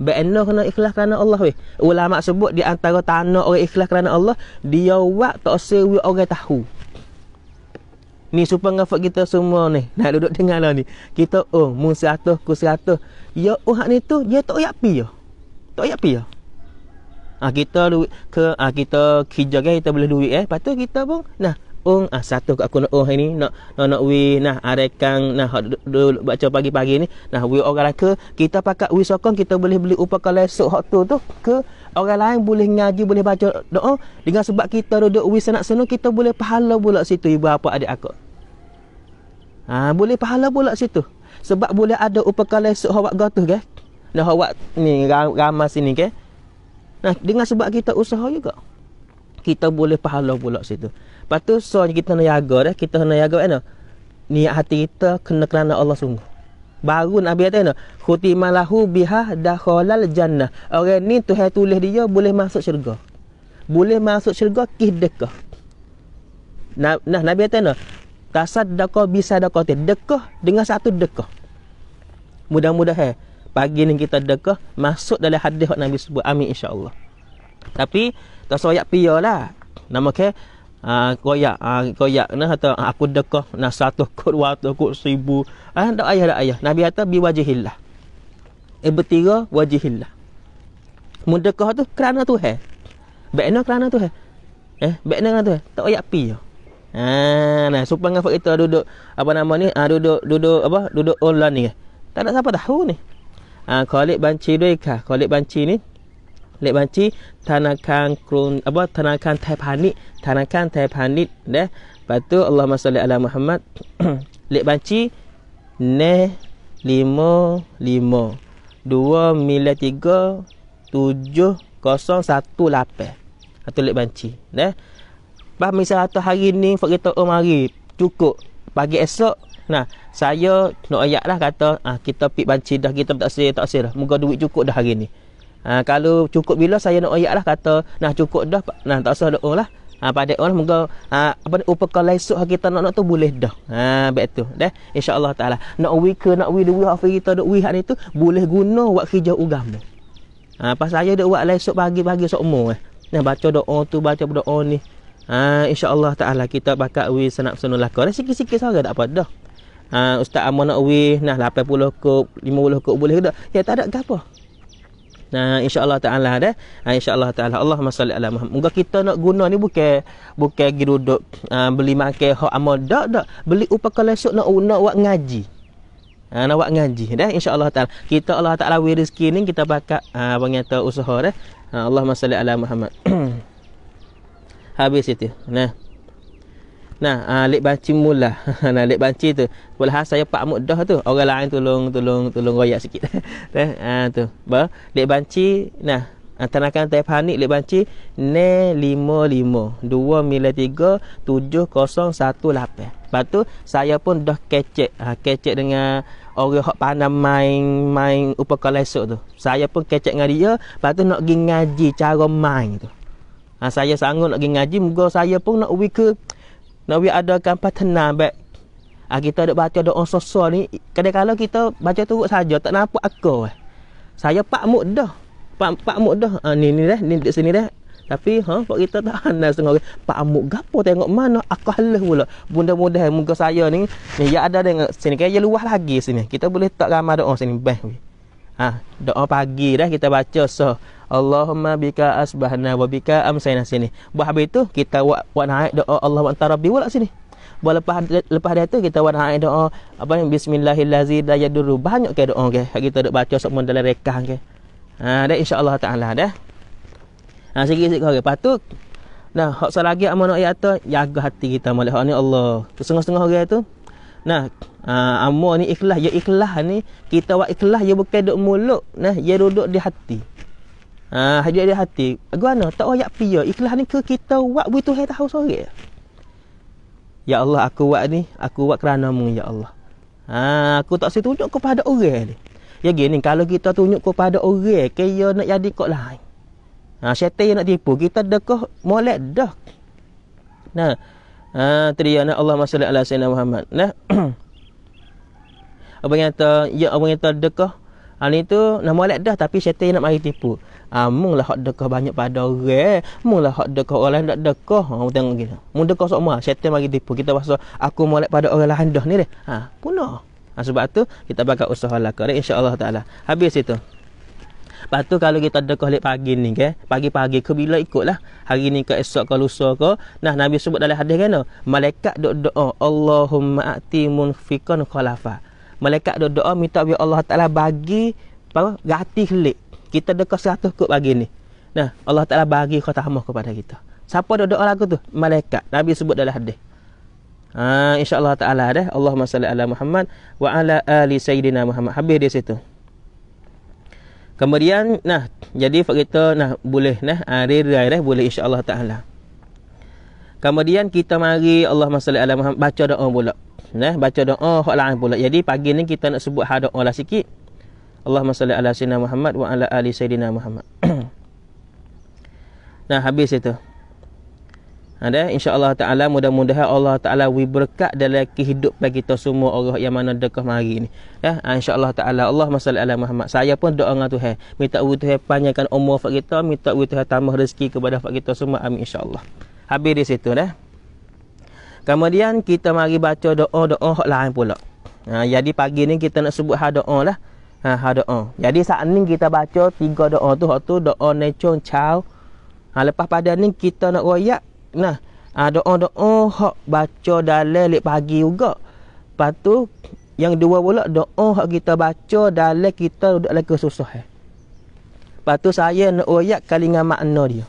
Bekna kena ikhlas kerana Allah weh. Ulama sebut di antara tanah orang ikhlas kerana Allah dia wak tak sewi orang tahu. Ni supaya ngafak kita semua ni. Nak duduk dengar lah ni. Kita oh mun 100 ku 100. Ya oh hak ni tu dia ya, tak yak pi ya. Tak yak pi ya ha, kita duit ke ha, kita kerja ke eh, kita boleh duit eh patut kita pun nah ung ah satu aku nak oh ini nak nak, nak we nah arekang nah baca pagi-pagi ni nah we orang lain ke kita pakai we sokong kita boleh beli upah esok hak tu tu ke orang lain boleh ngaji boleh baca doa dengan sebab kita duduk we sanak senang kita boleh pahala pula situ ibu apa adik aku ha, boleh pahala pula situ sebab boleh ada upah esok hak buat ke nah hak ni ramah sini ke Nah, dengan sebab kita usaha juga. Kita boleh pahala pula situ. Lepas tu soalnya kita nak jaga dah, kita nak jaga kan. Niat hati kita kena kerana Allah sungguh. Baru Nabi kata eh, ni, khutimalahu biha dakhalal jannah. Orang ni Tuhan tulis dia boleh masuk syurga. Boleh masuk syurga kih dekah. Nah, nah Nabi kata eh, ni, tasaddaqa bisadaqati. Dekah dengan satu dekah. Mudah-mudahan pagi ni kita dekah masuk dalam hadis yang Nabi sebut amin insyaallah tapi tak soyak pia lah nama ke Ha, koyak ha, koyak nah kata ah, aku dekah nah satu kod waktu kod seribu ah ha, tak ayah tak ayah nabi kata bi wajihillah eh bertiga wajihillah mudekah tu kerana tuhan bekna kerana tuhan eh bekna kerana tuhan tak ayah pi ya ha, nah supaya kita duduk apa nama ni Ah duduk duduk apa duduk online ni tak ada siapa tahu ni uh, Khalid Banci Dweka Khalid Banci ni Khalid Banci Tanakan kron, Apa Tanakan Taipanit Tanakan Taipanit Dah deh. Batu Allahumma salli ala Muhammad Khalid Banci Ne limo limo Dua Mila Tiga Tujuh Kosong Satu lape, Atau Khalid Banci deh. Bah misal atau hari ni Fakir Tok Omari Cukup Pagi esok Nah, saya nak ayat lah kata ah, kita pit banci dah kita tak sihir tak sihir lah. Moga duit cukup dah hari ni. Ah, kalau cukup bila saya nak ayat lah kata nah cukup dah nah tak usah doa lah. Ha, ah, pada orang moga ha, apa ni upaka esok kita nak nak tu boleh dah. Ha baik tu deh. Insya-Allah taala. Nak wi ke nak wi duit hafi kita duit hak ni tu boleh guna buat kerja agama. Ha pas saya dak buat esok pagi-pagi sok mu eh. Nah baca doa tu baca doa ni. Ha insya-Allah taala kita bakal wi senap senulah kau. Sikit-sikit saja tak apa dah uh, ustaz amo nak wi nah 80 kop 50 kop boleh ke tak ya tak ada apa. nah insyaallah taala deh ha, nah, insyaallah taala Allahumma salli ala Muhammad moga kita nak guna ni bukan bukan gi duduk uh, beli makan hok amo dak dak beli upaka esok nak nak buat ngaji Ha, nak buat ngaji dah insyaallah taala kita Allah taala wi rezeki ni kita pakak ha, uh, pengata usaha dah ha, Allahumma salli ala Muhammad habis itu nah Nah, uh, lek banci mula. nah, lek banci tu. Boleh saya pak mud dah tu. Orang lain tolong tolong tolong royak sikit. Teh, ah tu. Ba, lek banci. Nah, ah, tanakan tai panik lek banci ne limo, dua mila 3 7 0 1 tu saya pun dah kecek. Ha, kecek dengan orang hok pandai main main upakala esok tu. Saya pun kecek dengan dia, lepas tu nak pergi ngaji cara main tu. Ha, saya sanggup nak pergi ngaji, moga saya pun nak wiki nak we adakan pertenang baik. Ah kita ada baca doa sosial ni, kadang-kadang kita baca turut saja tak nampak aku. Eh. Saya pak muk dah. Pak pak muk dah. Ah, ni ni dah, ni dekat sini dah. Tapi ha huh, kita tak ana tengok, Pak amuk gapo tengok mana aku halah pula. Bunda mudah muka saya ni ni ya ada dengan sini kaya luah lagi sini. Kita boleh tak ramai doa sini bah. Ha doa pagi dah kita baca so Allahumma bika asbahna wa bika amsayna sini. Buat habis tu kita buat naik doa Allah wa rabbi wala sini. Buat lepas lepas dia tu kita buat naik doa apa yang bismillahillazi la yadurru. Banyak ke doa ke kita duk baca semua dalam rekah ke. Ha dah insyaallah taala dah. Ha sikit-sikit kau ke patut Nah, hak lagi amun ayat tu jaga hati kita malah ni Allah. Setengah-setengah orang tu. Nah, uh, ha, amun ni ikhlas, ya ikhlas ni kita buat ikhlas ya bukan duk mulut, nah ya duduk di hati. Ha, hadir ada hati. Aguana tak payah pia. Ikhlas ni ke kita buat buat tu tahu sore. Ya Allah aku buat ni, aku buat kerana mu ya Allah. Ha, aku tak sempat tunjuk kepada orang ni. Ya gini kalau kita tunjuk kepada orang ke ya nak jadi kok lain. Ha, syaitan yang nak tipu kita dekah molek dah. Nah. Ha, tadi Allah masya Allah Sayyidina Muhammad. Nah. apa yang kata, ya apa yang kata dekah Ha ni tu nama alat dah tapi syaitan nak mari tipu. Ha mung lah hak dekah banyak pada orang, eh. mung lah hak dekah orang lain dak dekah. Ha tengok gitu. Mung dekah sok syaitan mari tipu. Kita bahasa aku mau pada orang lain dah ni deh. Ha punah. Ha, sebab tu kita bakal usaha lah kare insya-Allah taala. Habis itu. Lepas tu kalau kita dekah lek pagi ni ke, pagi-pagi ke bila ikutlah. Hari ni ke esok ke lusa ke. Nah Nabi sebut dalam hadis kan, malaikat doa, oh, Allahumma a'timun munfiqan khalafa malaikat doa, doa minta biar Allah Taala bagi apa ganti kelik. Kita dekat 100 kot bagi ni. Nah, Allah Taala bagi khatamah kepada kita. Siapa doa, doa lagu tu? Malaikat. Nabi sebut dalam hadis. Ha, insya-Allah Taala dah. Allahumma salli ala Muhammad wa ala ali sayyidina Muhammad. Habis dia situ. Kemudian nah, jadi kita nah boleh nah hari-hari dah boleh insya-Allah Taala. Kemudian kita mari Allahumma salli ala Muhammad baca doa pula nah baca doa hak lain pula jadi pagi ni kita nak sebut ha doa lah sikit Allahumma salli ala sayyidina Muhammad wa ala ali sayyidina Muhammad nah habis itu ada insya Allah taala mudah-mudahan Allah taala wi berkat dalam kehidupan kita semua orang yang mana dekat mari ni ya ah, insya Allah taala Allahumma salli ala Muhammad saya pun doa dengan Tuhan minta Tuhan panjangkan umur fak kita minta Tuhan tambah rezeki kepada fak kita semua amin Allah. habis di situ dah ya? Kemudian kita mari baca doa-doa hak lain pula. Ha, jadi pagi ni kita nak sebut ha doa lah. Ha, ha doa. Jadi saat ni kita baca tiga doa tu. Hak tu doa necong chao. Ha, lepas pada ni kita nak royak. Nah, ha, doa-doa hak baca dalam lek pagi juga. Lepas tu yang dua pula doa hak kita baca dalam kita duduk lagi susah. Eh. Lepas tu saya nak royak kalinga makna dia.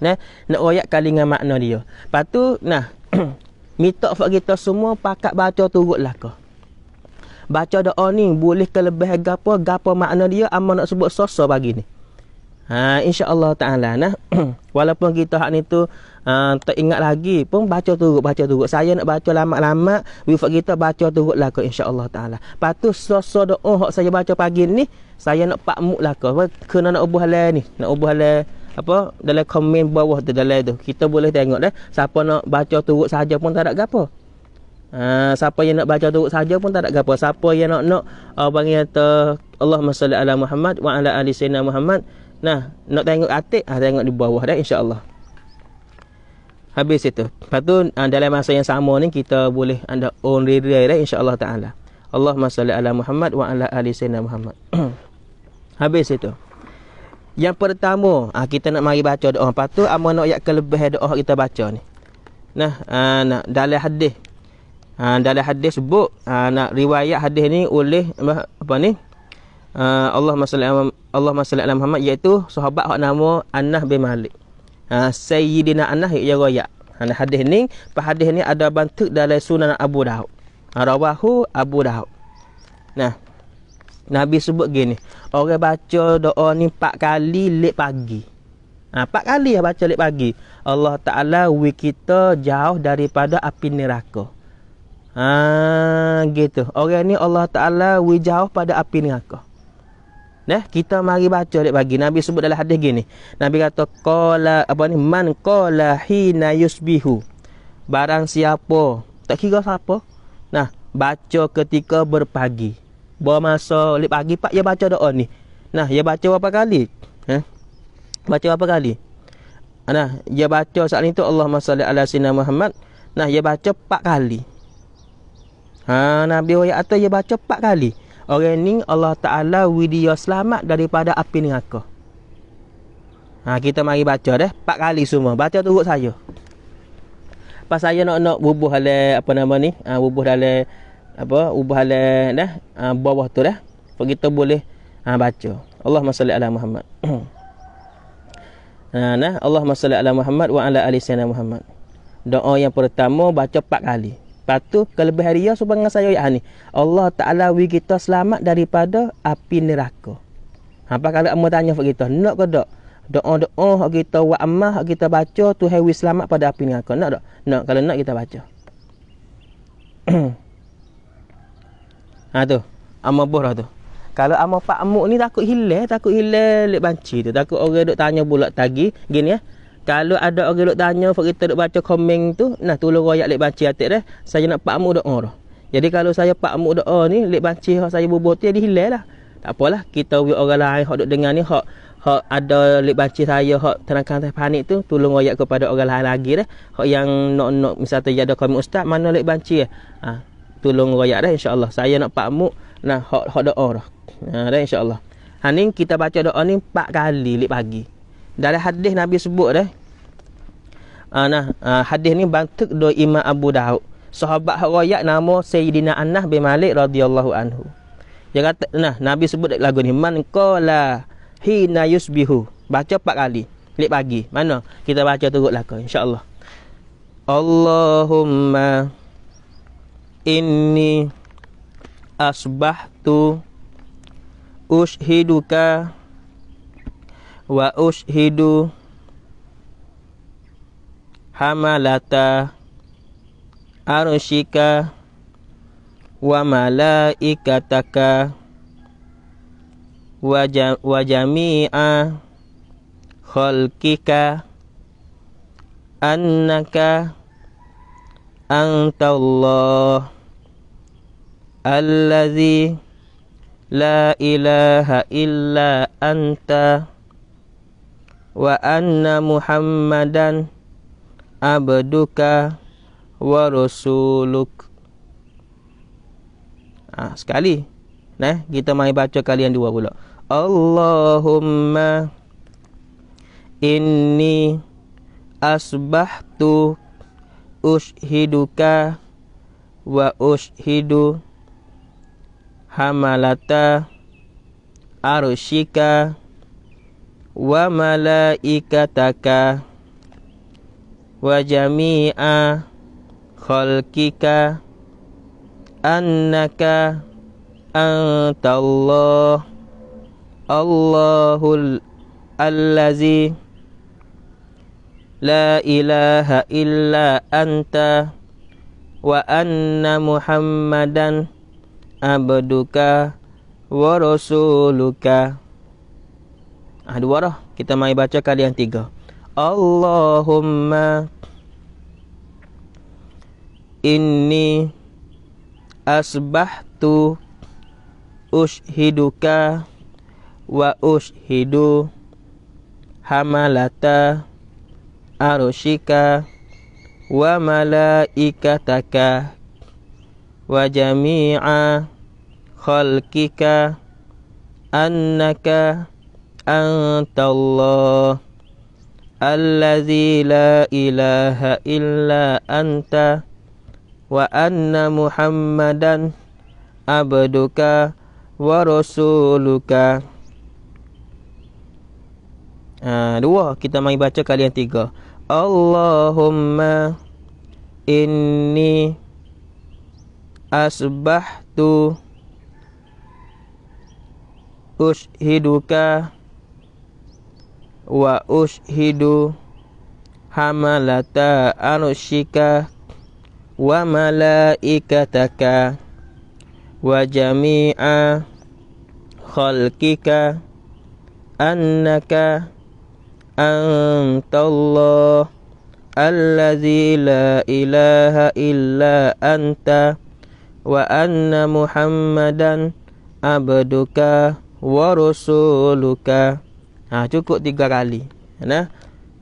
Nah, nak royak kalinga makna dia. Lepas tu nah minta fak kita semua pakat baca turut lah kau. Baca doa ni boleh kelebih gapo, gapo makna dia amma nak sebut sosok bagi ni. Ha insya-Allah taala nah. Walaupun kita hak ni tu uh, tak ingat lagi pun baca turut baca turut. Saya nak baca lama-lama wifak kita baca turut lah kau insya-Allah taala. Patut sosok doa hak saya baca pagi ni saya nak pak muk lah kau. Kena nak ubah lain ni, nak ubah lain apa dalam komen bawah tu dalam tu kita boleh tengok dah siapa nak baca turut saja pun tak ada apa. Ha, uh, siapa yang nak baca turut saja pun tak ada apa. siapa yang nak nak uh, panggil tu Allah salli ala Muhammad wa ala ali sayyidina Muhammad nah nak tengok atik ah tengok di bawah dah insyaallah habis itu lepas tu uh, dalam masa yang sama ni kita boleh anda ah, on rirai dah insyaallah taala Allah salli ala Muhammad wa ala ali sayyidina Muhammad habis itu yang pertama, ah kita nak mari baca doa. Lepas tu apa nak ayat kelebih doa kita baca ni. Nah, ah nak dalam hadis. Ah dalam hadis sebut ah nak riwayat hadis ni oleh apa ni? Ah Allahumma salli ala Allahumma salli ala Muhammad iaitu sahabat hak nama anah bin Malik. Ah Sayyidina Anas ya riwayat. Ah hadis ni, hadis ni ada bantuk dalam Sunan Abu Daud. Ah, rawahu Abu Daud. Nah, Nabi sebut gini. Orang baca doa ni 4 kali lep pagi. Ha, 4 kali lah baca lep pagi. Allah Ta'ala we kita jauh daripada api neraka. Ha, gitu. Orang ni Allah Ta'ala we jauh pada api neraka. Nah, kita mari baca lep pagi. Nabi sebut dalam hadis gini. Nabi kata, Kola, apa ni? Man kola hina yusbihu. Barang siapa. Tak kira siapa. Nah, baca ketika berpagi. Bawa bermasa lep pagi pak ya baca doa ni nah ya baca berapa kali ha baca berapa kali nah ya baca saat ni tu Allahumma salli ala sayyidina Muhammad nah ya baca empat kali ha nabi wa atau ya baca empat kali orang ni Allah taala widya selamat daripada api neraka Ha, kita mari baca deh. Empat kali semua. Baca turut saya. Pas saya nak-nak bubuh dalam apa nama ni. Ha, bubuh dalam apa ubahlah dah uh, bawah tu dah supaya kita boleh uh, baca Allahumma salli ala Muhammad nah nah Allahumma salli ala Muhammad wa ala ali sayyidina Muhammad doa yang pertama baca 4 kali lepas tu kelebih hari ya subhanallah saya ya ni Allah taala wi kita selamat daripada api neraka ha, apa kalau kamu tanya fak kita nak ke tak doa-doa hak kita wa amah kita baca tu hai selamat pada api neraka nak tak nak kalau nak kita baca Ha tu. Amar boh dah tu. Kalau amar pak amuk ni takut hilang, eh? takut hilang lek banci tu. Takut orang duk tanya pula tagih gini ya. Kalau ada orang duk tanya, fak kita duk baca komen tu, nah tolong royak lek banci atik dah. Saya nak pak amuk duk ngor. Jadi kalau saya pak muk doa ni lek banci hak saya bubuh tu jadi hilang lah. Tak apalah, kita bagi orang lain hak duk dengar ni hak hak ada lek banci saya hak terangkan teh panik tu, tolong royak kepada orang lain lagi dah. Hak yang nak-nak misalnya ada komen ustaz, mana lek banci ah. Ha tolong rakyat dah insyaallah saya nak pak muk nah hok hok doa dah ha dah insyaallah ha ni kita baca doa ni 4 kali lik pagi dari hadis nabi sebut dah ha nah ha, hadis ni bantuk do imam abu daud sahabat hok rakyat nama sayyidina anas bin malik radhiyallahu anhu dia kata nah nabi sebut lagu ni man qala hina yusbihu baca 4 kali lik pagi mana kita baca turut lakon insyaallah Allahumma inni asbahtu ushiduka wa ushidu hamalata arushika wa malaikataka wa jami'a khalkika annaka Anta Allah, أنت الله الذي لا إله إلا أنت وأن محمدا عبدك ورسولك ah, sekali nah kita mai baca kali yang dua pula Allahumma inni asbahtu ushiduka wa ushidu hamalata arushika wa malaikataka wa jami'a khalkika annaka antallah allahul allazi لا إله إلا أنت وأن محمدا عبدك ورسولك Ah, dua dah. Kita mai baca kali yang tiga. Allahumma inni asbahtu ushiduka wa ushidu hamalata arushika wa malaikataka wa jami'a khalkika annaka anta antallah alladzi la ilaha illa anta wa anna muhammadan abduka wa rasuluka Ah dua kita mai baca kali yang tiga. Allahumma inni asbahtu ushiduka wa ushidu hamalata anushika wa malaikataka wa jami'a khalkika annaka أنت الله الذي لا إله إلا أنت وأن محمدا عبدك ورسولك ha, cukup tiga kali nah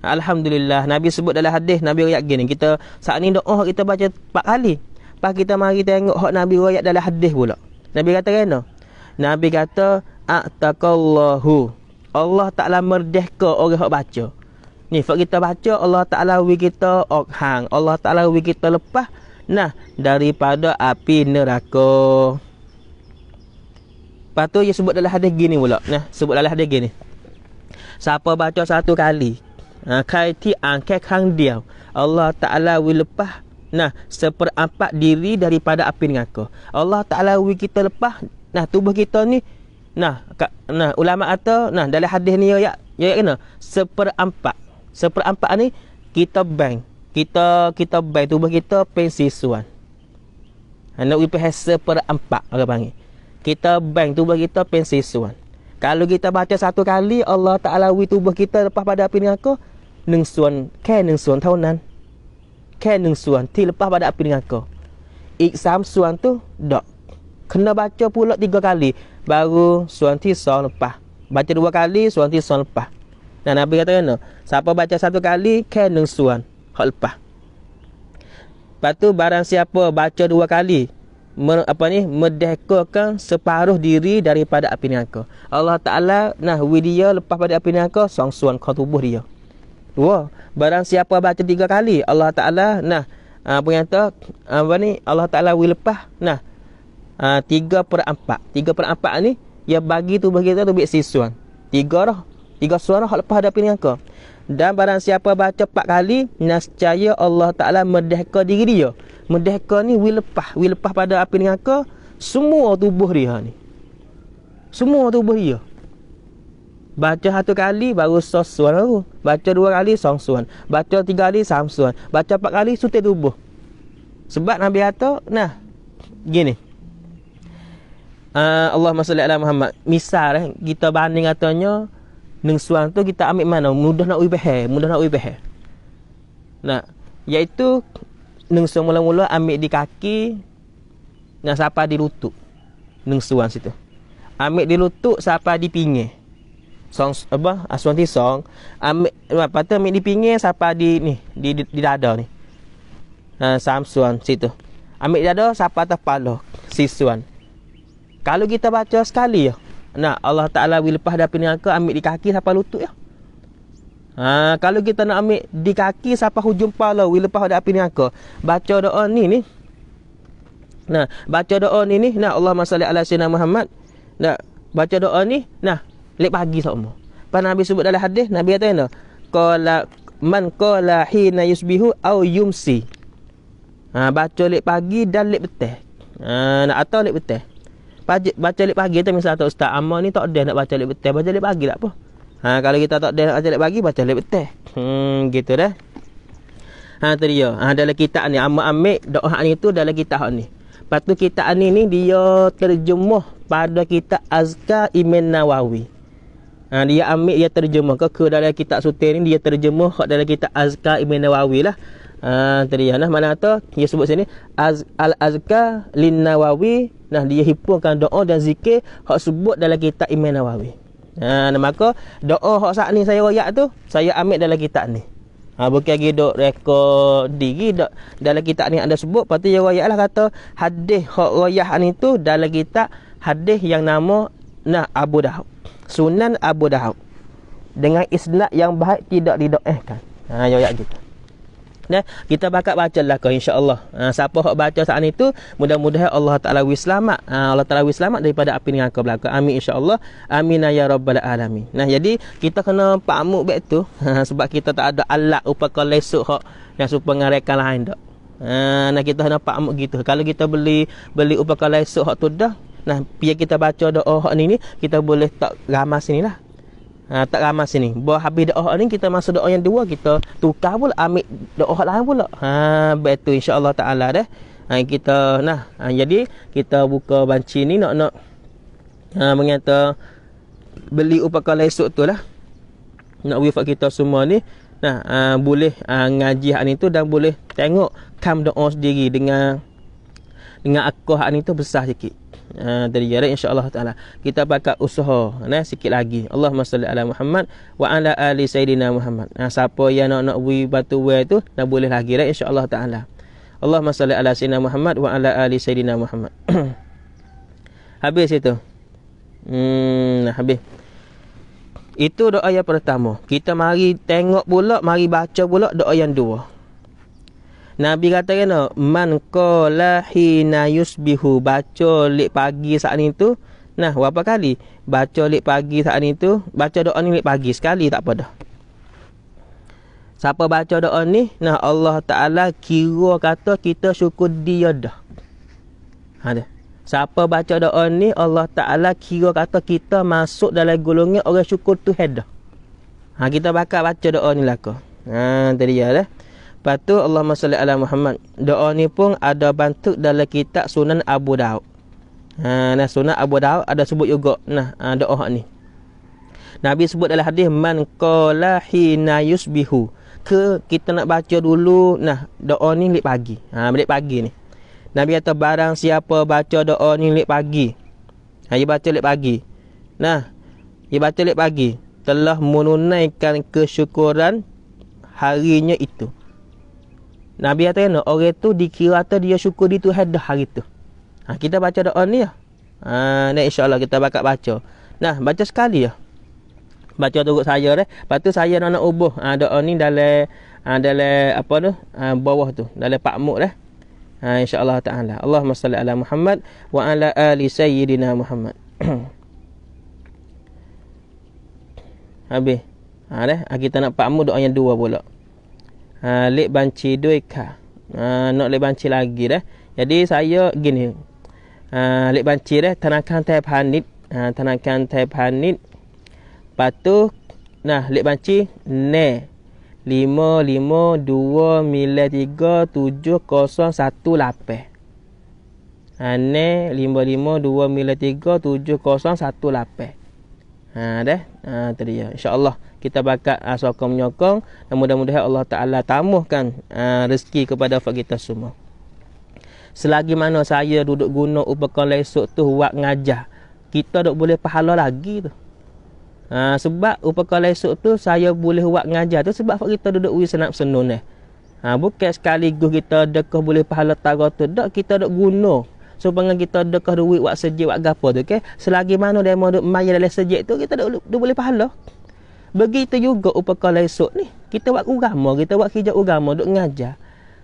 Alhamdulillah Nabi sebut dalam hadis Nabi ayat gini Kita saat ni doa kita baca empat kali Lepas kita mari tengok hak Nabi ayat dalam hadis pula Nabi kata kena Nabi kata Ataqallahu Allah Ta'ala merdeka orang yang baca. Ni, kalau kita baca, Allah Ta'ala wi kita okhang. Allah Ta'ala wi kita lepas. Nah, daripada api neraka. Lepas tu, dia sebut dalam hadis gini pula. Nah, sebut dalam hadis gini. Siapa baca satu kali. Ha, kaiti angkat hang dia. Allah Ta'ala wi lepas. Nah, seperempat diri daripada api neraka. Allah Ta'ala wi kita lepas. Nah, tubuh kita ni Nah, kak, nah ulama kata nah dalam hadis ni ya ya kena seperempat. Seperempat ni kita bank, Kita kita bang tubuh kita pensisuan. Anda ha, ui pihak seperempat orang panggil. Kita bang tubuh kita pensisuan. Kalau kita baca satu kali Allah Taala ui tubuh kita lepas pada api neraka neng suan ke kan neng suan tahunan. Ke kan neng suan ti lepas pada api neraka. Iksam suan tu dak kena baca pula tiga kali baru suan tisa lepas baca dua kali suan tisa lepas dan nabi kata kena siapa baca satu kali kena suan hak lepas lepas tu barang siapa baca dua kali mer, apa ni medekakan separuh diri daripada api neraka Allah Taala nah widya lepas pada api neraka song suan kau tubuh dia dua barang siapa baca tiga kali Allah Taala nah apa yang tak apa ni Allah Taala wi lepas nah Ah, tiga per 4 3 per 4 ni Ia bagi tu bagi tu Bik sisuan 3 lah 3 suara Lepas ada pilihan ke Dan barang siapa baca 4 kali Nascaya Allah Ta'ala Merdeka diri dia Merdeka ni Wil lepas Wil lepas pada api dengan ke Semua tubuh dia ni Semua tubuh dia Baca satu kali baru sosuan aku. Baca dua kali sosuan. Baca tiga kali samsuan. Baca empat kali sutir tubuh. Sebab Nabi kata, nah, gini uh, Allah SWT Muhammad Misal eh, kita banding katanya Neng suang tu kita ambil mana Mudah nak ubah Mudah nak ubah Nah yaitu Neng suang mula-mula ambil di kaki Nah siapa di lutut Neng suang situ Ambil di lutut siapa di pinggir song apa aswan ah, ti song ambil apa tu ambil di pinggir siapa di ni di di, di dada ni ha ah, samsuan situ ambil di dada siapa tepala si suan kalau kita baca sekali ya. Nak Allah Ta'ala bila lepas dari neraka ambil di kaki sampai lutut ya. Ha, kalau kita nak ambil di kaki sampai hujung pala bila lepas dari api neraka. Baca doa ni ni. Nah, baca doa ni ni. Nah, Allah salli ala sayyidina Muhammad. Nah, baca doa ni. Nah, lek pagi sama. Pas Nabi sebut dalam hadis, Nabi kata ni. Qala man qala hina yusbihu au yumsi. Ha, baca lek pagi dan lek petang. Ha, nak atau lek petang pagi, baca lip pagi tu misalnya tu ustaz ama ni tak ada nak baca lip petang baca lip pagi tak apa ha kalau kita tak ada nak baca lip pagi baca lip petang hmm gitu dah ha tu dia ha dalam kitab ni ama ambil doa ni tu dalam kitab ni lepas tu kitab ni ni dia terjemah pada kitab azka imen nawawi ha dia ambil dia terjemah ke ke dalam kitab sutir ni dia terjemah kat dalam kitab azka imen nawawi lah Ah ha, teriyanah mana tu dia sebut sini az al azka lin nawawi nah dia himpunkan doa dan zikir hak sebut dalam kitab iman Nawawi. Ha nah, maka doa hak saat ni saya royak tu saya ambil dalam kitab ni. Ha bukan lagi dok rekod diri dok dalam kitab ni anda sebut pasti saya lah kata hadis hak royak ni tu dalam kitab hadis yang nama nah Abu Daud. Sunan Abu Daud. Dengan isnad yang baik tidak didoakan. Ha royak gitu. Nah, kita baca lah, kau insya-Allah. Ha, siapa hok baca saat tu, mudah-mudahan Allah Taala wis selamat. Ha, Allah Taala wis selamat daripada api neraka belaka. Amin insya-Allah. Amin ya rabbal alamin. Nah, jadi kita kena pamuk baik tu ha, sebab kita tak ada alat upaka lesuk hok yang supaya ngarekan lain dak. Ha, nah kita kena pamuk gitu. Kalau kita beli beli upaka lesuk hok tu dah, nah biar kita baca doa hok ni ni, kita boleh tak ramas inilah ha, tak ramah sini. Buat habis doa ni kita masuk doa yang dua kita tukar pula ambil doa lain pula. Ha betul insya-Allah taala dah. Ha, kita nah ha, jadi kita buka banci ni nak nak ha, mengata beli upakala esok tu lah nak wifat kita semua ni nah ha, boleh ha, ngaji hak ni tu dan boleh tengok kam doa sendiri dengan dengan akoh hak ni tu besar sikit Ah, dari jarak insyaallah taala kita pakat usaha nah sikit lagi Allahumma salli ala Muhammad wa ala ali sayidina Muhammad nah siapa yang nak nak bui batu we tu dah boleh lagi dah insyaallah taala Allahumma salli ala sayidina Muhammad wa ala ali sayidina Muhammad habis itu hmm nah habis itu doa yang pertama kita mari tengok pula mari baca pula doa yang dua Nabi kata kena man qala hina yusbihu baca lek pagi saat ni tu. Nah, berapa kali? Baca lek pagi saat ni tu, baca doa ni lek pagi sekali tak apa dah. Siapa baca doa ni, nah Allah Taala kira kata kita syukur dia dah. Ha dia. Siapa baca doa ni, Allah Taala kira kata kita masuk dalam golongan orang syukur tu dah. Ha kita bakal baca doa ni lah kau. Ha tadi ya dah. Eh? Batu Allah masya Allah Muhammad. Doa ni pun ada bantuk dalam kitab Sunan Abu Daud. Ha, nah Sunan Abu Daud ada sebut juga nah ha, doa hak ni. Nabi sebut dalam hadis man Kola hina yusbihu. Ke kita nak baca dulu nah doa ni lik pagi. Ha lik pagi ni. Nabi kata barang siapa baca doa ni lik pagi. Ha dia baca lik pagi. Nah dia baca lik pagi telah menunaikan kesyukuran harinya itu. Nabi kata kena orang tu dikira atau dia syukur di Tuhan dah hari tu. Ha, kita baca doa ni ya. Ha, ni insyaAllah kita bakat baca. Nah, baca sekali ya. Baca turut saya dah. Lepas tu saya nak nak ubah ha, doa ni dalam ha, dalam apa tu? Ha, bawah tu. Dalam pak muk dah. Ha, InsyaAllah ta'ala. Allahumma salli ala Muhammad wa ala ali sayyidina Muhammad. Habis. Ha, dah. Ha, kita nak pak muk doa yang dua pula ha, lek banci dua ikat. Ha, nak lek banci lagi dah. Jadi saya gini. Ha, lek banci dah. Tanakan teh panit. Ha, tanakan teh panit. Patuh. Nah, lek banci. Ne. 552037018. Ha ne 552037018. Ha dah. Ha tadi ya. Insya-Allah kita bakat uh, sokong menyokong dan mudah-mudahan Allah Taala tambahkan uh, ah, rezeki kepada fak kita semua. Selagi mana saya duduk guna upakan lesok tu buat ngajar, kita dok boleh pahala lagi tu. Ha, sebab upakan lesok tu saya boleh buat ngajar tu sebab kita duduk uri senap senun ni. Eh. Ha, bukan sekali kita dekah boleh pahala tarah tu. Dok kita dok guna. So pengen kita dekah duit buat sejik buat gapo tu okay? Selagi mana dia mau duk main dalam sejik tu kita dok boleh pahala. Begitu juga upacara esok ni. Kita buat ugama, kita buat hijab ugama duk ngajar.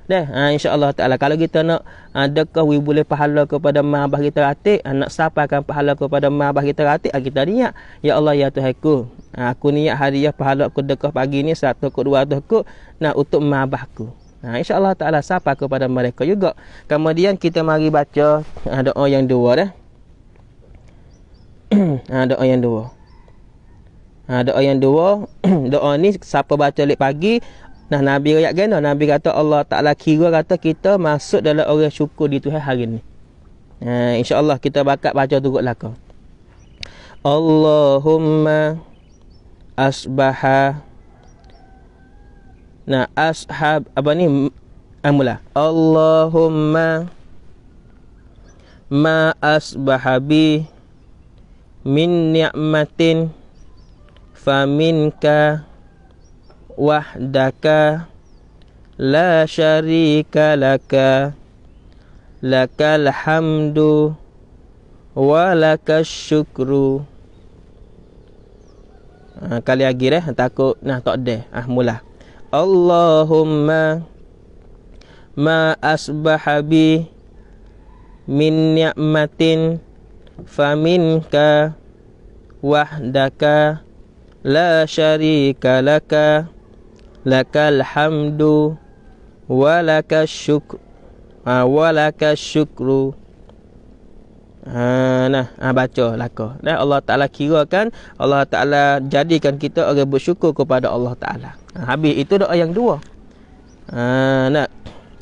Dah, ha, insya-Allah taala kalau kita nak ada ha, boleh pahala kepada mak kita ratik, ha, nak sampaikan pahala kepada mak kita ratik, ha, kita niat, ya Allah ya Tuhanku, ha, aku niat hadiah pahala aku dekah pagi ni 100 ke 200 ke nak untuk mak abahku. Ha, insya-Allah taala sapa kepada mereka juga. Kemudian kita mari baca ada ha, orang yang dua dah. ada orang yang dua. Ha, doa yang dua, doa ni siapa baca lek pagi, nah Nabi ayat kena, kan, Nabi kata Allah Ta'ala kira kata kita masuk dalam orang syukur di Tuhan hari ni. Ha, Allah kita bakat baca tu kot laka. Allahumma asbaha Nah ashab apa ni amula ah, Allahumma ma asbahabi min ni'matin faminka wahdaka la syarika laka lakal hamdu wa lakas syukru kali lagi eh takut nah tak deh ah mula Allahumma ma asbaha bi min ni'matin faminka wahdaka لا شريك laka لك الحمد ولك الشكر ولك الشكر Ha, nah, ha, baca lah Nah, Allah Ta'ala kira kan, Allah Ta'ala jadikan kita orang bersyukur kepada Allah Ta'ala. Ha, habis itu doa yang dua. Ha, nah,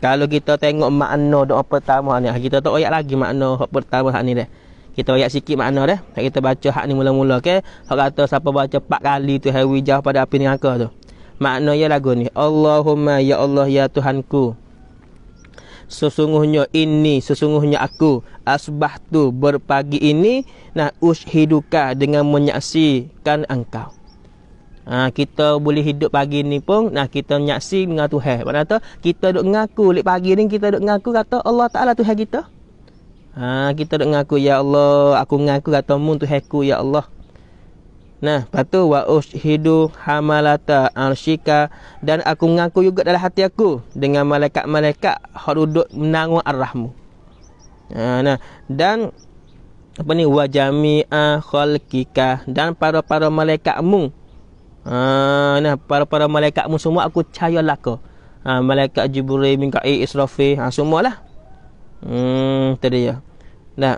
kalau kita tengok makna doa pertama ni, ha, kita tak ayat lagi makna doa pertama ni dah kita ayat sikit makna dah hak kita baca hak ni mula-mula okey hak kata siapa baca 4 kali tu hari jauh pada api neraka tu ya lagu ni Allahumma ya Allah ya Tuhanku sesungguhnya ini sesungguhnya aku asbah tu berpagi ini nak ushiduka dengan menyaksikan engkau Ha, kita boleh hidup pagi ni pun nah kita menyaksikan dengan Tuhan. Mana tu? Kita duk ngaku lik pagi ni kita duk ngaku kata Allah Taala Tuhan kita. Ha, kita duk mengaku ya Allah, aku mengaku kata mu tu heku ya Allah. Nah, patu wa ushidu hamalata arsyika dan aku mengaku juga dalam hati aku dengan malaikat-malaikat hak duduk menangu arrahmu. Ha, nah, dan apa ni wa jami'a khalqika dan para-para malaikatmu. Ha, nah, para-para malaikatmu semua aku cahaya laka. Ha, malaikat Jibril, Mikail, Israfil, ha, semualah. semua Hmm, tadi ya. Nah.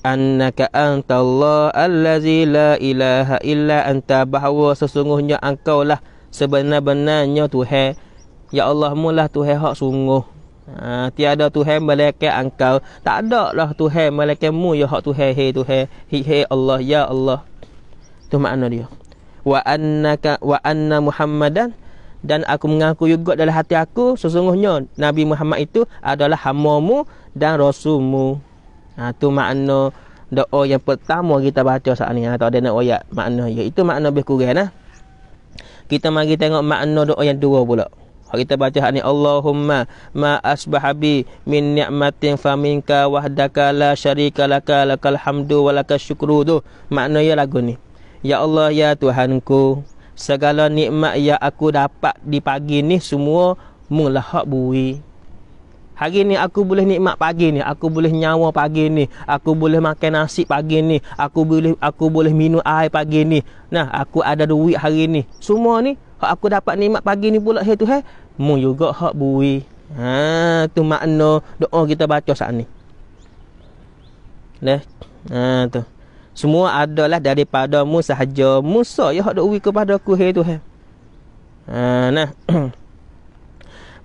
Annaka anta Allah allazi la ilaha illa anta bahawa sesungguhnya engkau lah sebenar-benarnya Tuhan. Ya Allah mulah Tuhan hak sungguh. Ha, tiada Tuhan malaikat engkau. Tak ada lah Tuhan malaikat mu ya hak Tuhan. Hei Tuhan. Hei he, Allah. Ya Allah. Itu makna dia. Wa annaka wa anna Muhammadan dan aku mengaku juga dalam hati aku sesungguhnya Nabi Muhammad itu adalah hamamu dan rasulmu. Ha tu makna doa yang pertama kita baca saat ni. Ha, tak ada nak ayat makna ya. Itu makna lebih kurang nah. Ha. Kita mari tengok makna doa yang dua pula. Ha, kita baca ni Allahumma ma asbahabi min ni'matin faminka wahdaka la syarika laka lakal hamdu wa lakal tu. Makna ya lagu ni. Ya Allah ya Tuhanku segala nikmat yang aku dapat di pagi ni semua mulah bui. Hari ni aku boleh nikmat pagi ni, aku boleh nyawa pagi ni, aku boleh makan nasi pagi ni, aku boleh aku boleh minum air pagi ni. Nah, aku ada duit hari ni. Semua ni hak aku dapat nikmat pagi ni pula hai tu hai, mu juga hak bui. Ha, tu makna doa kita baca saat ni. Nah, ha, tu. Semua adalah daripada mu sahaja Musa yang hak duk kepada aku hai ah, tu Ha nah.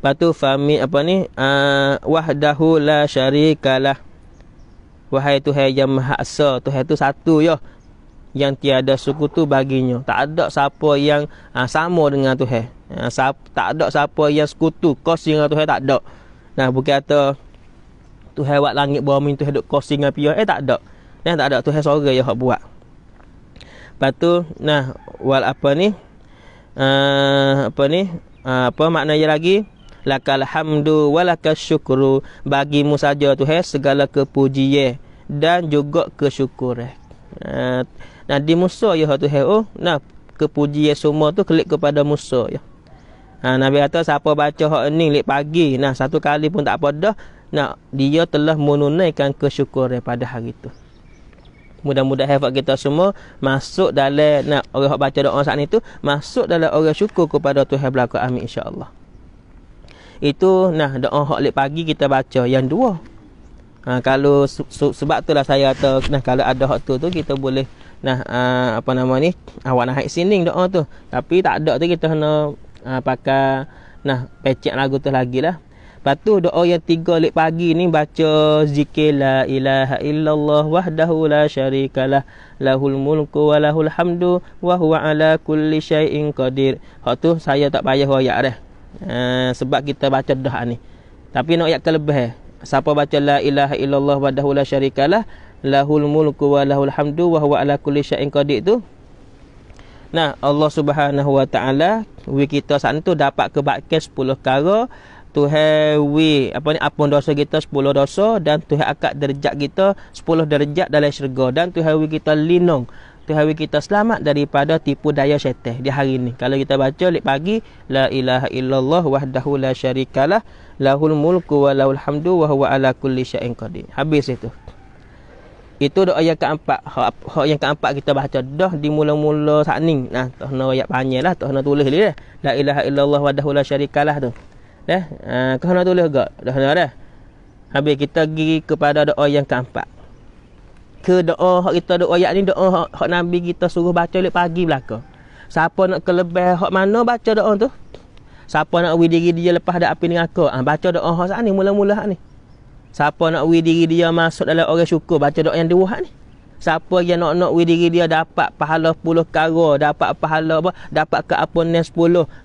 batu fami apa ni? Ha, wahdahu la syarikalah. Wahai tu yang maha esa, tu hai tu satu ya. Yang tiada suku tu baginya. Tak ada siapa yang ha, sama dengan tu hai. tak ada siapa yang sekutu kos dengan tu tak ada. Nah, bukan kata tu hai langit bawah tu hai duk kos dengan pihak eh tak ada. Ya tak ada Tuhan suara yang hak buat. Lepas tu nah wal apa ni? Uh, apa ni? Uh, apa maknanya lagi? Lakal hamdu walakal syukru bagimu saja Tuhan segala kepujian dan juga kesyukur. Uh, ah, nah di musuh ya Tuhan oh nah kepujian semua tu klik kepada musuh. ya. Ha, Nabi kata siapa baca hak ni lek pagi nah satu kali pun tak apa dah nah dia telah menunaikan kesyukuran pada hari itu mudah-mudahan hafat kita semua masuk dalam nak orang hak baca doa saat ni tu masuk dalam orang syukur kepada Tuhan belaka amin insyaallah. Itu nah doa hak lek pagi kita baca yang dua. Ha, kalau su, su, sebab itulah saya kata nah kalau ada hak tu tu kita boleh nah uh, apa nama ni awak nak sining doa tu tapi tak ada tu kita kena uh, pakai nah pecek lagu tu lagi lah Lepas tu doa yang tiga lep pagi ni baca zikir la ilaha illallah wahdahu la syarikalah lahul mulku wa lahul hamdu wa huwa ala kulli syai'in qadir. Ha tu saya tak payah ayat dah. Uh, sebab kita baca dah ni. Tapi nak ayat kelebih. Eh. Siapa baca la ilaha illallah wahdahu la syarikalah lahul mulku wa lahul hamdu wa huwa ala kulli syai'in qadir tu Nah, Allah Subhanahu Wa Taala wi kita santu dapat kebaikan 10 perkara Tuhan we apa ni apun dosa kita sepuluh dosa dan Tuhan akad derjak kita sepuluh derjak dalam syurga dan Tuhan we kita linung. Tuhan kita selamat daripada tipu daya syaitan di hari ini. Kalau kita baca lepas pagi la ilaha illallah wahdahu la syarikalah lahul mulku wa lahul hamdu wa ala kulli syai'in qadir. Habis itu. Itu doa yang keempat. Ha, yang keempat kita baca dah di mula-mula saat ni. Nah, tahna ayat panjanglah, tahna tulis dia. La ilaha illallah wahdahu la syarikalah tu. Dah. Ah uh, tulis gak. Dah dah dah. Habis kita pergi kepada doa yang keempat. Ke doa hak kita doa ayat ni doa hak, hak Nabi kita suruh baca lepas pagi belaka. Siapa nak kelebih hak mana baca doa tu? Siapa nak wi diri dia lepas ada api neraka? Ah ha, baca doa hak sat mula-mula hak ni. Siapa nak wi diri dia masuk dalam orang syukur baca doa yang dua hak ni siapa yang nak-nak wi diri dia dapat pahala 10 karo, dapat pahala apa? Dapat ke apa ni 10,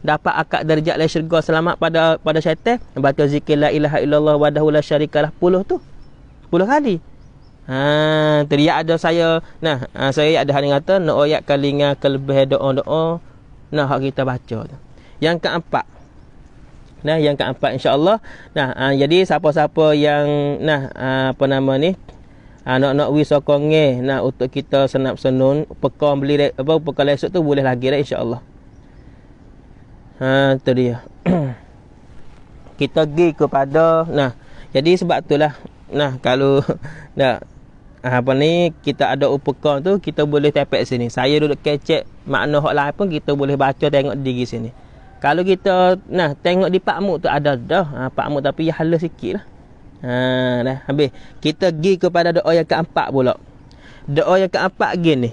dapat akad darjat lain syurga selamat pada pada syaitan, baca zikir la ilaha illallah wahdahu la syarikalah 10 tu. 10 kali. Ha, teriak ada saya. Nah, ha, saya ada hari kata nak ayat kalinga kelebih doa-doa. Nah, hak kita baca tu. Yang keempat. Nah, yang keempat insya-Allah. Nah, ha, jadi siapa-siapa yang nah ha, apa nama ni? anak ah, nak nak wi sokong nak untuk kita senap senun pekan beli apa pekan esok tu boleh lagi dah insyaallah ha tu dia kita pergi kepada nah jadi sebab itulah nah kalau nak ah, apa ni kita ada upekan tu kita boleh tepek sini saya duduk kecek makna hak lain pun kita boleh baca tengok diri sini kalau kita nah tengok di pak mu tu ada dah ha, pak mu tapi ya halus sikit lah. Ha dah habis. Kita pergi kepada doa yang keempat pula. Doa yang keempat gini.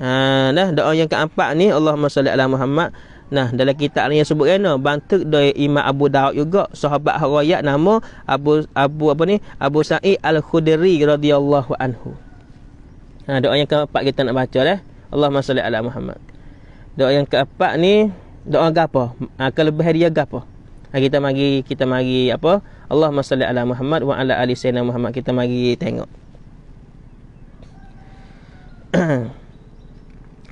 Ha dah doa yang keempat ni Allahumma salli ala Muhammad. Nah, dalam kitab ni yang sebut kan, bantu dari Imam Abu Daud juga, sahabat harayat nama Abu Abu apa ni? Abu Sa'id Al-Khudri radhiyallahu anhu. Ha doa yang keempat kita nak baca dah. Allahumma salli ala Muhammad. Doa yang keempat ni doa gapo? Ha, kelebihan dia gapo? Ah, kita mari kita mari apa Allahumma salli ala Muhammad wa ala ali sayyidina Muhammad kita mari tengok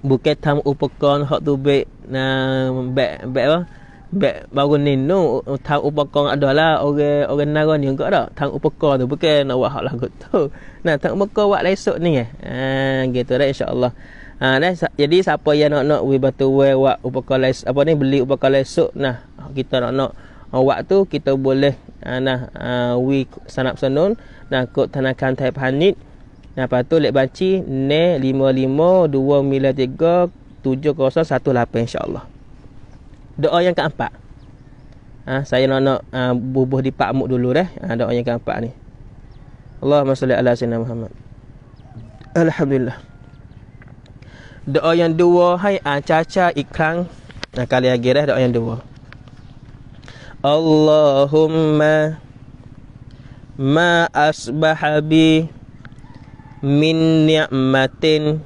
buket tam upakon hok tu be na be be apa be baru ni no tam upokon adalah orang orang nara ni engkau dak tam upokon tu bukan nak buat hak lagu tu nah tam upakon buat esok ni eh ha gitu dah insyaallah ha dah jadi siapa yang nak nak we batu we buat upokon apa ni beli upokon esok nah kita nak nak uh, oh, waktu kita boleh uh, nah uh, wi sanap senun nah kot tanakan tai panit nah patu lek baci ne 55293 7018 insyaallah doa yang keempat ha, saya nak nak uh, bubuh di pak muk dulu dah. ha, doa yang keempat ni. Allahumma salli ala sayyidina Muhammad. Alhamdulillah. Doa yang dua hai uh, caca ikrang nah kali akhir dah doa yang dua. Allahumma ma asbaha min ni'matin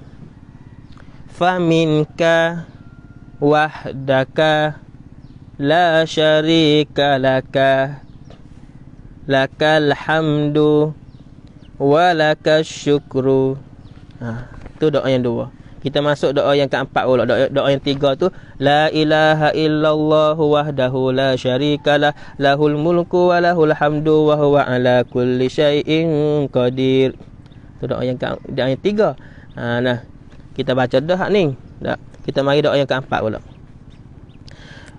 faminka wahdaka la syarika laka lakal hamdu wa lakal syukru ha, itu doa yang dua kita masuk doa yang keempat pula doa, doa yang tiga tu la ilaha illallah wahdahu la syarikalah lahul mulku wa lahul hamdu wa huwa ala kulli syaiin qadir tu doa yang keempat doa yang tiga ha, nah kita baca dah hak ni tak kita mari doa yang keempat pula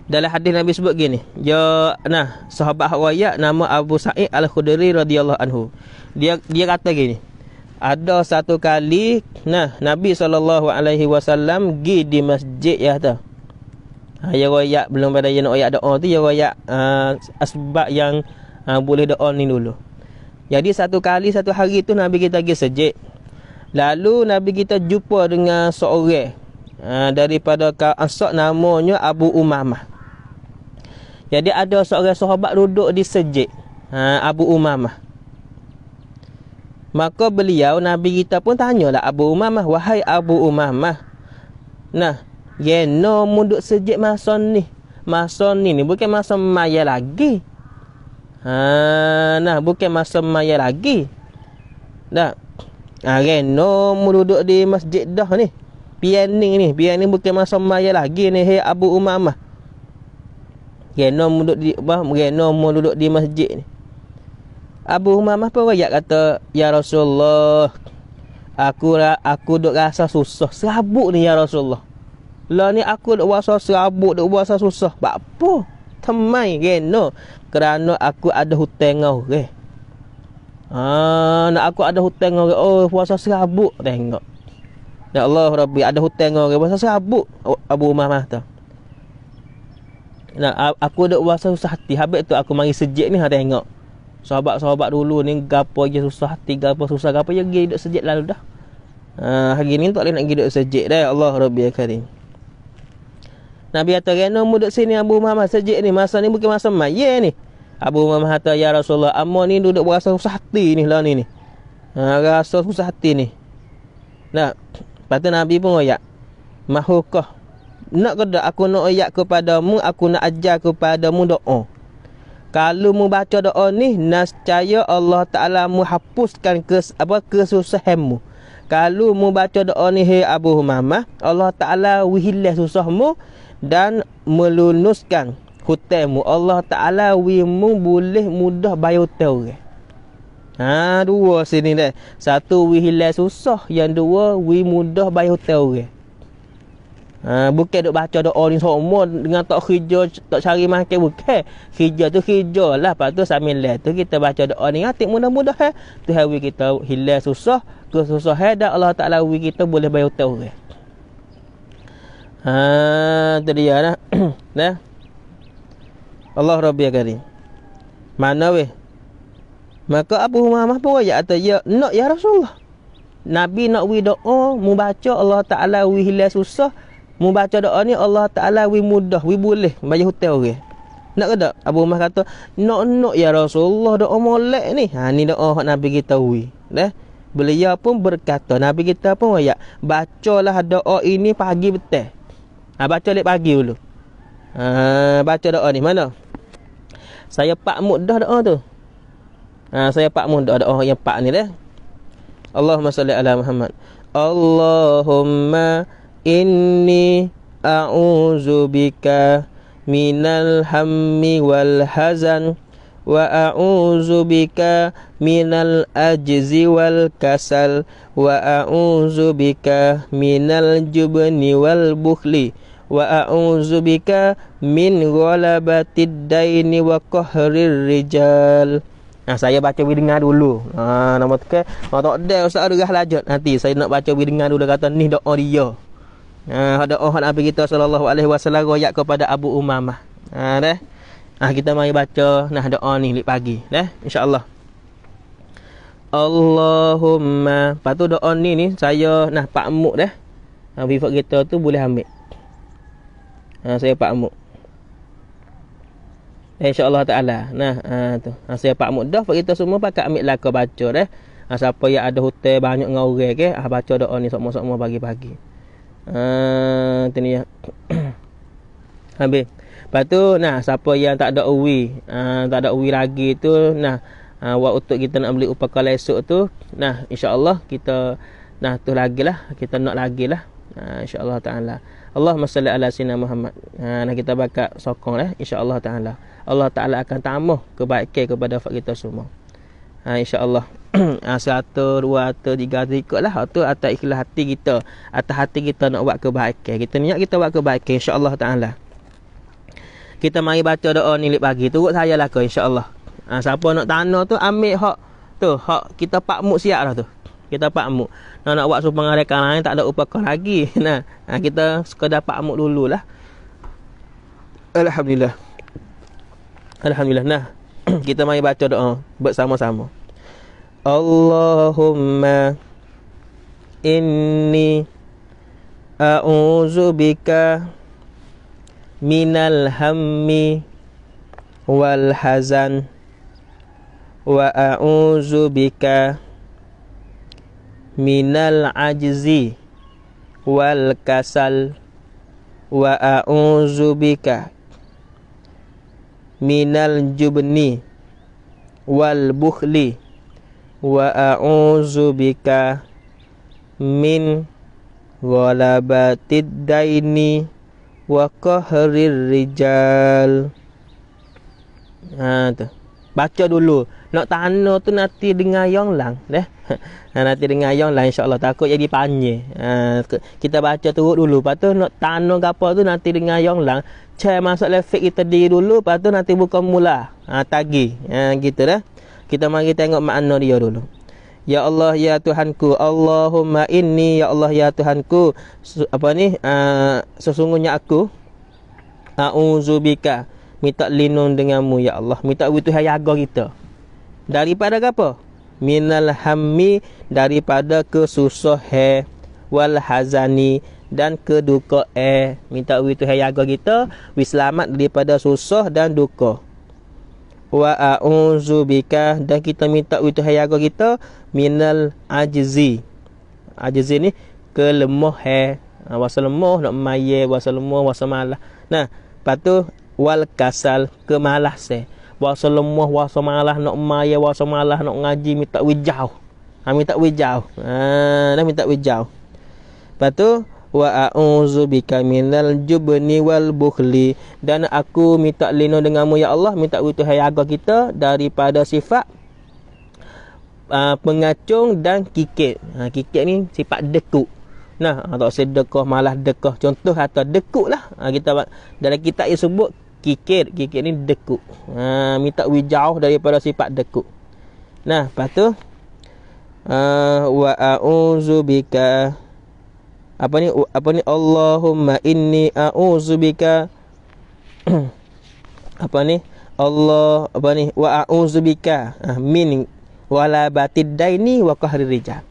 dalam hadis Nabi sebut gini ya nah sahabat hawayat nama Abu Sa'id Al-Khudri radhiyallahu anhu dia dia kata gini ada satu kali nah Nabi saw. alaihi wasallam gi di masjid ya tu. Ha ya royak belum pada ya nak doa tu ya royak uh, asbab yang uh, boleh doa ni dulu. Jadi satu kali satu hari tu Nabi kita pergi sejid. Lalu Nabi kita jumpa dengan seorang uh, daripada asok namanya Abu Umamah. Jadi ada seorang sahabat duduk di sejid. Uh, Abu Umamah. Maka beliau Nabi kita pun tanya lah Abu Umamah Wahai Abu Umamah Nah Yeno munduk sejik masa ni Masa ni ni bukan masa maya lagi ha, Nah bukan masa maya lagi Tak nah, ha, Yeno duduk di masjid dah ni Pianing ni Pianing bukan masa maya lagi ni Hei Abu Umamah Yeno munduk di bah, Yeno munduk di masjid ni Abu Humamah pun rakyat kata Ya Rasulullah Aku lah aku duk rasa susah Serabut ni Ya Rasulullah Lah ni aku duk rasa serabut Duk rasa susah Bak apa Temai reno Kerana aku ada hutang dengan orang Ah, nak aku ada hutang orang. Oh, puasa serabut tengok. Ya Allah Rabbi, ada hutang orang puasa serabut. Oh, Abu Umar tu. Nah, aku ada puasa susah hati. Habis tu aku mari sejik ni ha tengok. Sahabat-sahabat dulu ni Gapa je susah Tiga apa susah Gapa je pergi duduk sejik lalu dah ha, Hari ni tak boleh nak duduk sejik dah ya Allah Rabbi ya Karim Nabi kata Kena muduk sini Abu Muhammad sejik ni Masa ni bukan masa mai Ye ni Abu Muhammad kata Ya Rasulullah Amma ni duduk berasa susah hati ni lah ni ni ha, Rasa susah hati ni Nah Lepas tu Nabi pun oyak Mahukah Nak kedak aku nak oyak kepadamu Aku nak ajar kepadamu doa kalau mu baca doa ni nescaya Allah Taala mu hapuskan kes, apa kesusahan kalau mu baca doa ni hey Abu Humamah Allah Taala wihilah susahmu dan melunuskan hutangmu Allah Taala wimu boleh mudah bayar hutang Ha dua sini dah. Satu wihilah susah, yang dua wi mudah bayar hutang Ha, bukan duk baca doa ni semua dengan tak kerja, tak cari makan bukan. Kerja tu kerja lah. Lepas tu sambil lah tu kita baca doa ni ngatik mudah-mudah eh. Tu hawi kita hilang susah, tu susah eh dan Allah Taala wi kita boleh bayar hutang orang. Eh. Ha, tu dia lah. nah. Allah Rabbi Karim. Mana weh? Maka Abu Muhammad pun ya atau ya nak ya Rasulullah. Nabi nak wi doa, mu baca Allah Taala wi hilang susah, Mu baca doa ni Allah Taala wi mudah, wi boleh bayar hutang orang. Okay? Nak ke tak? Abu Umar kata, "Nak nak ya Rasulullah doa molek ni." Ha ni doa hak Nabi kita wi. Dah. Beliau pun berkata, Nabi kita pun ya, bacalah doa ini pagi betul. Ha baca lek pagi dulu. Ha baca doa ni mana? Saya pak mudah doa tu. Ha saya pak mudah doa yang pak ni dah. Allahumma salli ala Muhammad. Allahumma inni auzu bika minal hammi wal hazan wa auzu bika minal ajzi wal kasal wa auzu bika minal jubni wal bukhli wa auzu bika min ghalabatid daini wa qahrir rijal Nah, saya baca bagi dengar dulu. Ha nama tu ke? Kalau oh, tak ada ustaz ada lajut. Nanti saya nak baca bagi dengar dulu kata ni doa dia. Uh, ada oh Nabi kita sallallahu alaihi wasallam royak kepada Abu Umamah. Ha uh, deh. Ah kita mari baca nah doa ni lik pagi deh insyaallah. Allahumma. patu tu doa ni ni saya nah Pak Muk deh. Uh, ha, Bifat kita tu boleh ambil. Ha, uh, saya Pak Muk. Eh, InsyaAllah ta'ala. Nah, ha, tu. Ha, saya Pak Muk. Dah, kita semua pakai ambil laka baca. Eh. Ha, siapa yang ada hotel banyak dengan orang. Okay? Ha, uh, baca doa ni sama-sama pagi-pagi. Ah, uh, ni. Ya. Habis. Lepas tu nah siapa yang tak ada uwi, uh, tak ada uwi lagi tu nah uh, buat untuk kita nak beli upakala esok tu nah insyaallah kita nah tu lagi lah. kita nak lagi lah. uh, ah, insyaallah taala. Allahumma salli ala sayyidina Muhammad. Ha nah kita bakat sokong eh insyaallah taala. Allah taala akan tambah kebaikan kepada fak kita semua. Ha uh, insyaallah. Ah, satu, dua, atau tiga, atau ikut lah. Itu oh, atas ikhlas hati kita. Atas hati kita nak buat kebaikan. Kita niat kita buat kebaikan. InsyaAllah ta'ala. Kita mari baca doa ni lip pagi. Turut saya lah ke insyaAllah. Ha, siapa nak tanah tu ambil hak. Tu hak kita pak muk siap lah tu. Kita pak muk. Nak, nak buat supang rekan lain tak ada upah lagi. Nah, ha, kita sekadar pak muk lah. Alhamdulillah. Alhamdulillah. Nah, kita mari baca doa bersama-sama. Allahumma inni a'udzu bika minal hammi wal hazan wa a'udzu bika minal ajzi wal kasal wa a'udzu bika minal jubni wal bukhli wa a'udzu bika min ghalabatid daini wa qahrir rijal ha tu baca dulu nak tanah tu nanti dengar yang lang deh ha, nanti dengar yang lang insyaallah takut jadi panjang ha, kita baca tu dulu lepas tu nak tanah gapo tu nanti dengar yang lang cai masuk lefik kita diri dulu lepas tu nanti buka mula ha, tagi ha, gitu dah kita mari tengok makna dia dulu. Ya Allah ya Tuhanku Allahumma inni ya Allah ya Tuhanku apa ni uh, sesungguhnya aku auzubika minta lindung denganmu ya Allah minta Tuhan jaga kita daripada apa minal hammi daripada kesusahan wal hazani dan eh, minta Tuhan jaga kita wis selamat daripada susah dan duka wa a'udzu bika dan kita minta wituhai agama kita minal ajzi ajzi ni kelemah ha wasa lemah nak maye wasa lemah wasa malas nah patu wal kasal kemalas se wasa lemah wasa malas nak maye wasa malas nak ngaji minta wijau ha minta wijau ha nak minta wijau patu wa a'udzu bika minal jubni wal bukhli dan aku minta lino denganmu ya Allah minta wujud Tuhan yang kita daripada sifat uh, pengacung dan kikir. ha, ah, kikit ni sifat dekuk nah atau ah, sedekah malah dekah contoh atau dekuk lah ha, kita dalam kitab yang sebut kikir kikir ni dekuk ha, minta wijauh daripada sifat dekuk nah lepas tu uh, wa a'udzu bika apa ni apa ni Allahumma inni a'udzubika apa ni Allah apa ni wa a'udzubika ah, min wala batid daini wa qahri rijal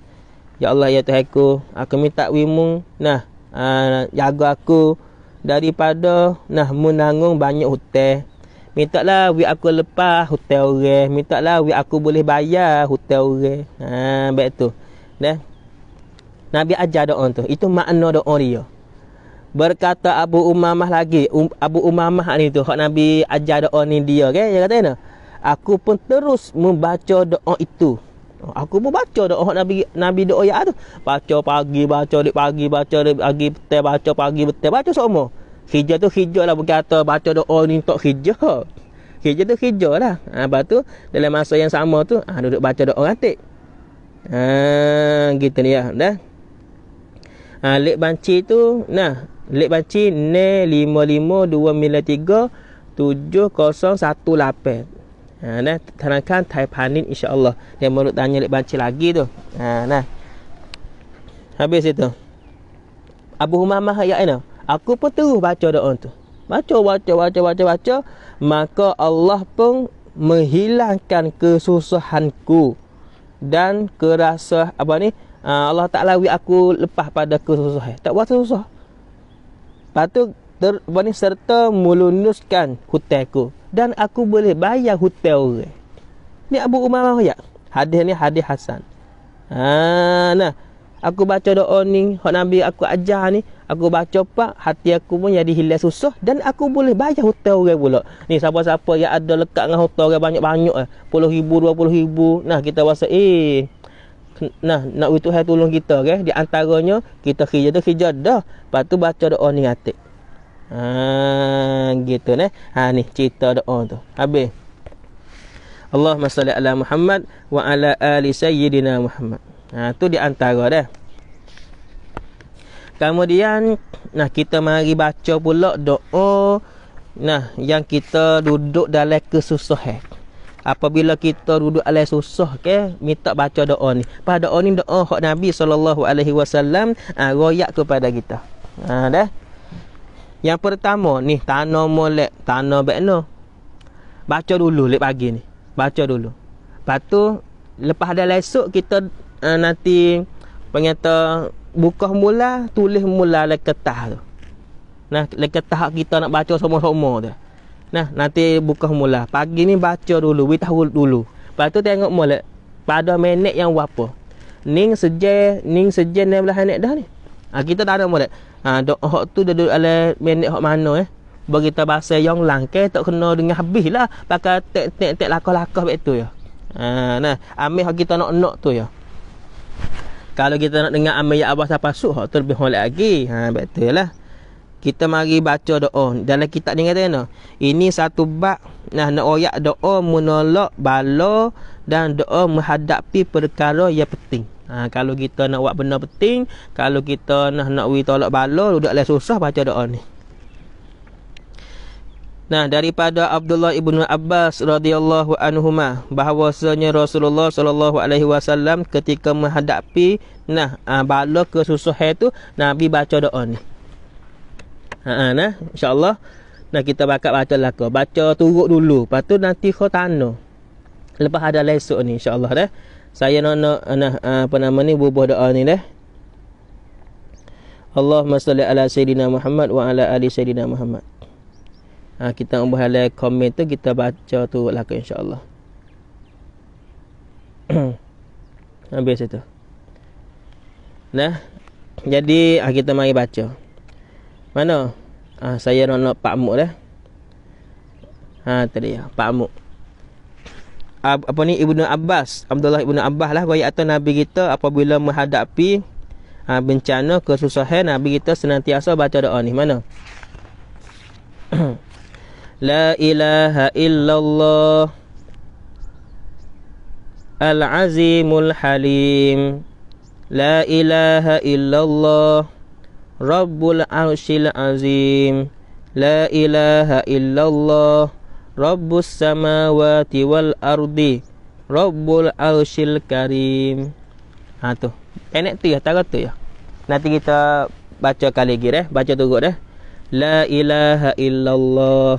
ya Allah ya Tuhanku aku minta wimu nah ah, jaga aku daripada nah menanggung banyak hutang minta lah wi aku lepas hutang orang minta lah wi aku boleh bayar hutang orang ha ah, baik tu dah Nabi ajar doa tu. Itu makna doa dia. Berkata Abu Umamah lagi. Um, Abu Umamah ni tu. Hak Nabi ajar doa ni dia. Okay? Dia kata ni. Aku pun terus membaca doa itu. Oh, aku pun baca doa hak Nabi Nabi doa ya tu. Baca pagi, baca di pagi, baca di pagi, petai baca pagi, petai baca semua. Hijau tu hijau lah berkata baca doa ni tak hijau. Hijau tu hijau lah. Ha, lepas tu dalam masa yang sama tu ha, duduk baca doa nanti. Ah, ha, gitu ni ya. Dah ha, Lek Banci tu Nah Lek Banci Ne 55293 7018 ha, Nah Terangkan Taipanin insyaAllah Dia baru tanya Lek Banci lagi tu ha, Nah Habis itu Abu Humah Maha Ya Aina ya, Aku pun terus baca doa tu Baca baca baca baca baca Maka Allah pun Menghilangkan kesusahanku dan kerasa apa ni Ah, Allah tak lawi aku lepas pada kesusahan. Tak buat susah. Lepas tu, ter, bani serta melunuskan hutang aku. Dan aku boleh bayar hutang orang. Ni Abu Umar lah ya Hadis ni hadis Hasan. Ha, nah. Aku baca doa ni. Hak Nabi aku ajar ni. Aku baca pak. Hati aku pun jadi hilang susah. Dan aku boleh bayar hutang orang pula. Ni siapa-siapa yang ada lekat dengan hutang orang banyak-banyak. Eh. Puluh ribu, dua puluh ribu. Nah kita rasa eh nah nak itu Tuhan tolong kita kan di antaranya kita kerja tu kerja dah lepas tu baca doa ni atik ha gitu neh ha ni cerita doa tu habis Allahumma salli ala Muhammad wa ala ali sayyidina Muhammad ha tu di antara dah kemudian nah kita mari baca pula doa nah yang kita duduk dalam kesusahan apabila kita duduk alai susah ke minta baca doa ni pada doa ni doa hak nabi sallallahu alaihi wasallam ah, royak kepada kita ha dah yang pertama ni tano molek tano bekno baca dulu lepas pagi ni baca dulu lepas tu lepas dah esok kita uh, nanti pengata buka mula tulis mula lek tu nah lek kita nak baca semua-semua tu Nah, nanti buka mula. Pagi ni baca dulu, we tahu dulu. Lepas tu tengok mula. Pada minit yang apa. Ning seje, ning seje ni belah dah ni. Ha, kita tak ada mula. Ha, dok hok tu dah duduk alai minit hok mana eh. Bagi kita bahasa yang langke tak kena dengan habis lah. Pakai tek tek tek lakah-lakah baik tu ya. Ha, nah, ambil hok kita nak-nak tu ya. Kalau kita nak dengar amir ya awas apa suh tu lebih hok lagi. Ha, ya betul lah kita mari baca doa dalam kitab ni kata kena ini satu bak nah nak royak doa menolak balo dan doa menghadapi perkara yang penting ha, kalau kita nak buat benda penting kalau kita nak nak wi tolak bala duduklah susah baca doa ni Nah daripada Abdullah ibnu Abbas radhiyallahu anhu anhuma bahwasanya Rasulullah sallallahu alaihi wasallam ketika menghadapi nah ah, bala kesusahan itu Nabi baca doa ni. Ha -ha, nah, insyaAllah. Nah kita bakal baca laka. Baca turut dulu. Lepas tu nanti kau tanah. Lepas ada lesuk ni insya Allah dah. Saya nak nak nah, apa nama ni bubuh doa ni dah. Allahumma salli ala Sayyidina Muhammad wa ala ali Sayyidina Muhammad. Ha, kita nak buat komen tu kita baca tu insya Allah. Habis itu. Nah, jadi ah, kita mari baca. Mana? Ha, saya nak nak Pak Muk dah. Ha tadi ya, Pak Muk. Ab, apa ni Ibnu Abbas, Abdullah Ibnu Abbas lah royak atau Nabi kita apabila menghadapi ha, bencana kesusahan Nabi kita senantiasa baca doa ni. Mana? La ilaha illallah Al-Azimul Halim La ilaha illallah Rabbul Arshil Azim La ilaha illallah Rabbus Samawati wal Ardi Rabbul Arshil Karim Ha tu Enak tu ya, tak tu ya Nanti kita baca kali lagi eh Baca turut eh La ilaha illallah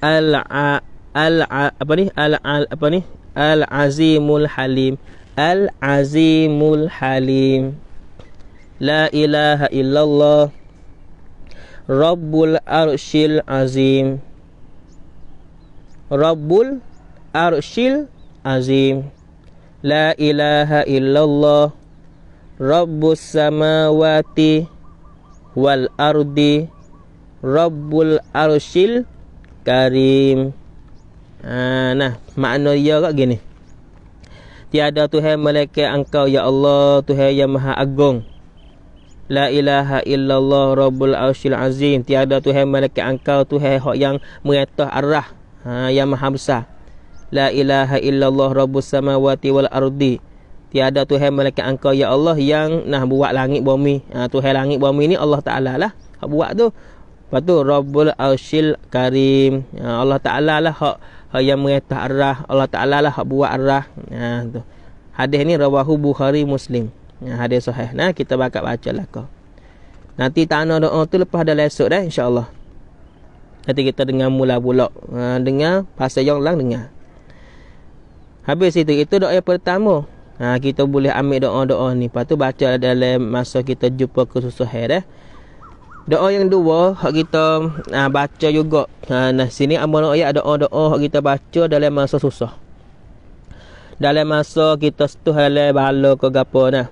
Al-A al A, apa ni al, al apa ni al azimul halim al azimul halim La ilaha illallah Rabbul Arshil Azim Rabbul Arshil Azim La ilaha illallah Rabbus Samawati Wal Ardi Rabbul Arshil Karim ha, Nah, makna dia ya kat gini Tiada Tuhan malaikat engkau ya Allah Tuhan yang maha agung La ilaha illallah Rabbul Aushil Azim Tiada Tuhan malaikat engkau Tuhan hak yang Meretah arah ha, Yang maha besar La ilaha illallah Rabbul samawati wal ardi Tiada Tuhan malaikat engkau Ya Allah yang Nah buat langit bumi ha, Tuhan langit bumi ni Allah Ta'ala lah Hak buat tu Lepas tu Rabbul Aushil Karim ha, Allah Ta'ala lah Hak, hak yang meretah arah Allah Ta'ala lah Hak buat arah ha, tu. Hadis ni Rawahu Bukhari Muslim yang hadis sahih. Nah, kita bakal baca lah kau. Nanti tanda doa tu lepas dah esok dah insya-Allah. Nanti kita dengar mula pula. Ha, dengar pasal yang lang dengar. Habis itu itu doa yang pertama. Ha, kita boleh ambil doa-doa ni. Lepas tu baca dalam masa kita jumpa kesusahan dah. Eh. Doa yang dua hak kita ha, baca juga. Ha, nah sini amal ayat doa-doa hak kita baca dalam masa susah. Dalam masa kita setuh hal bala ke gapo nah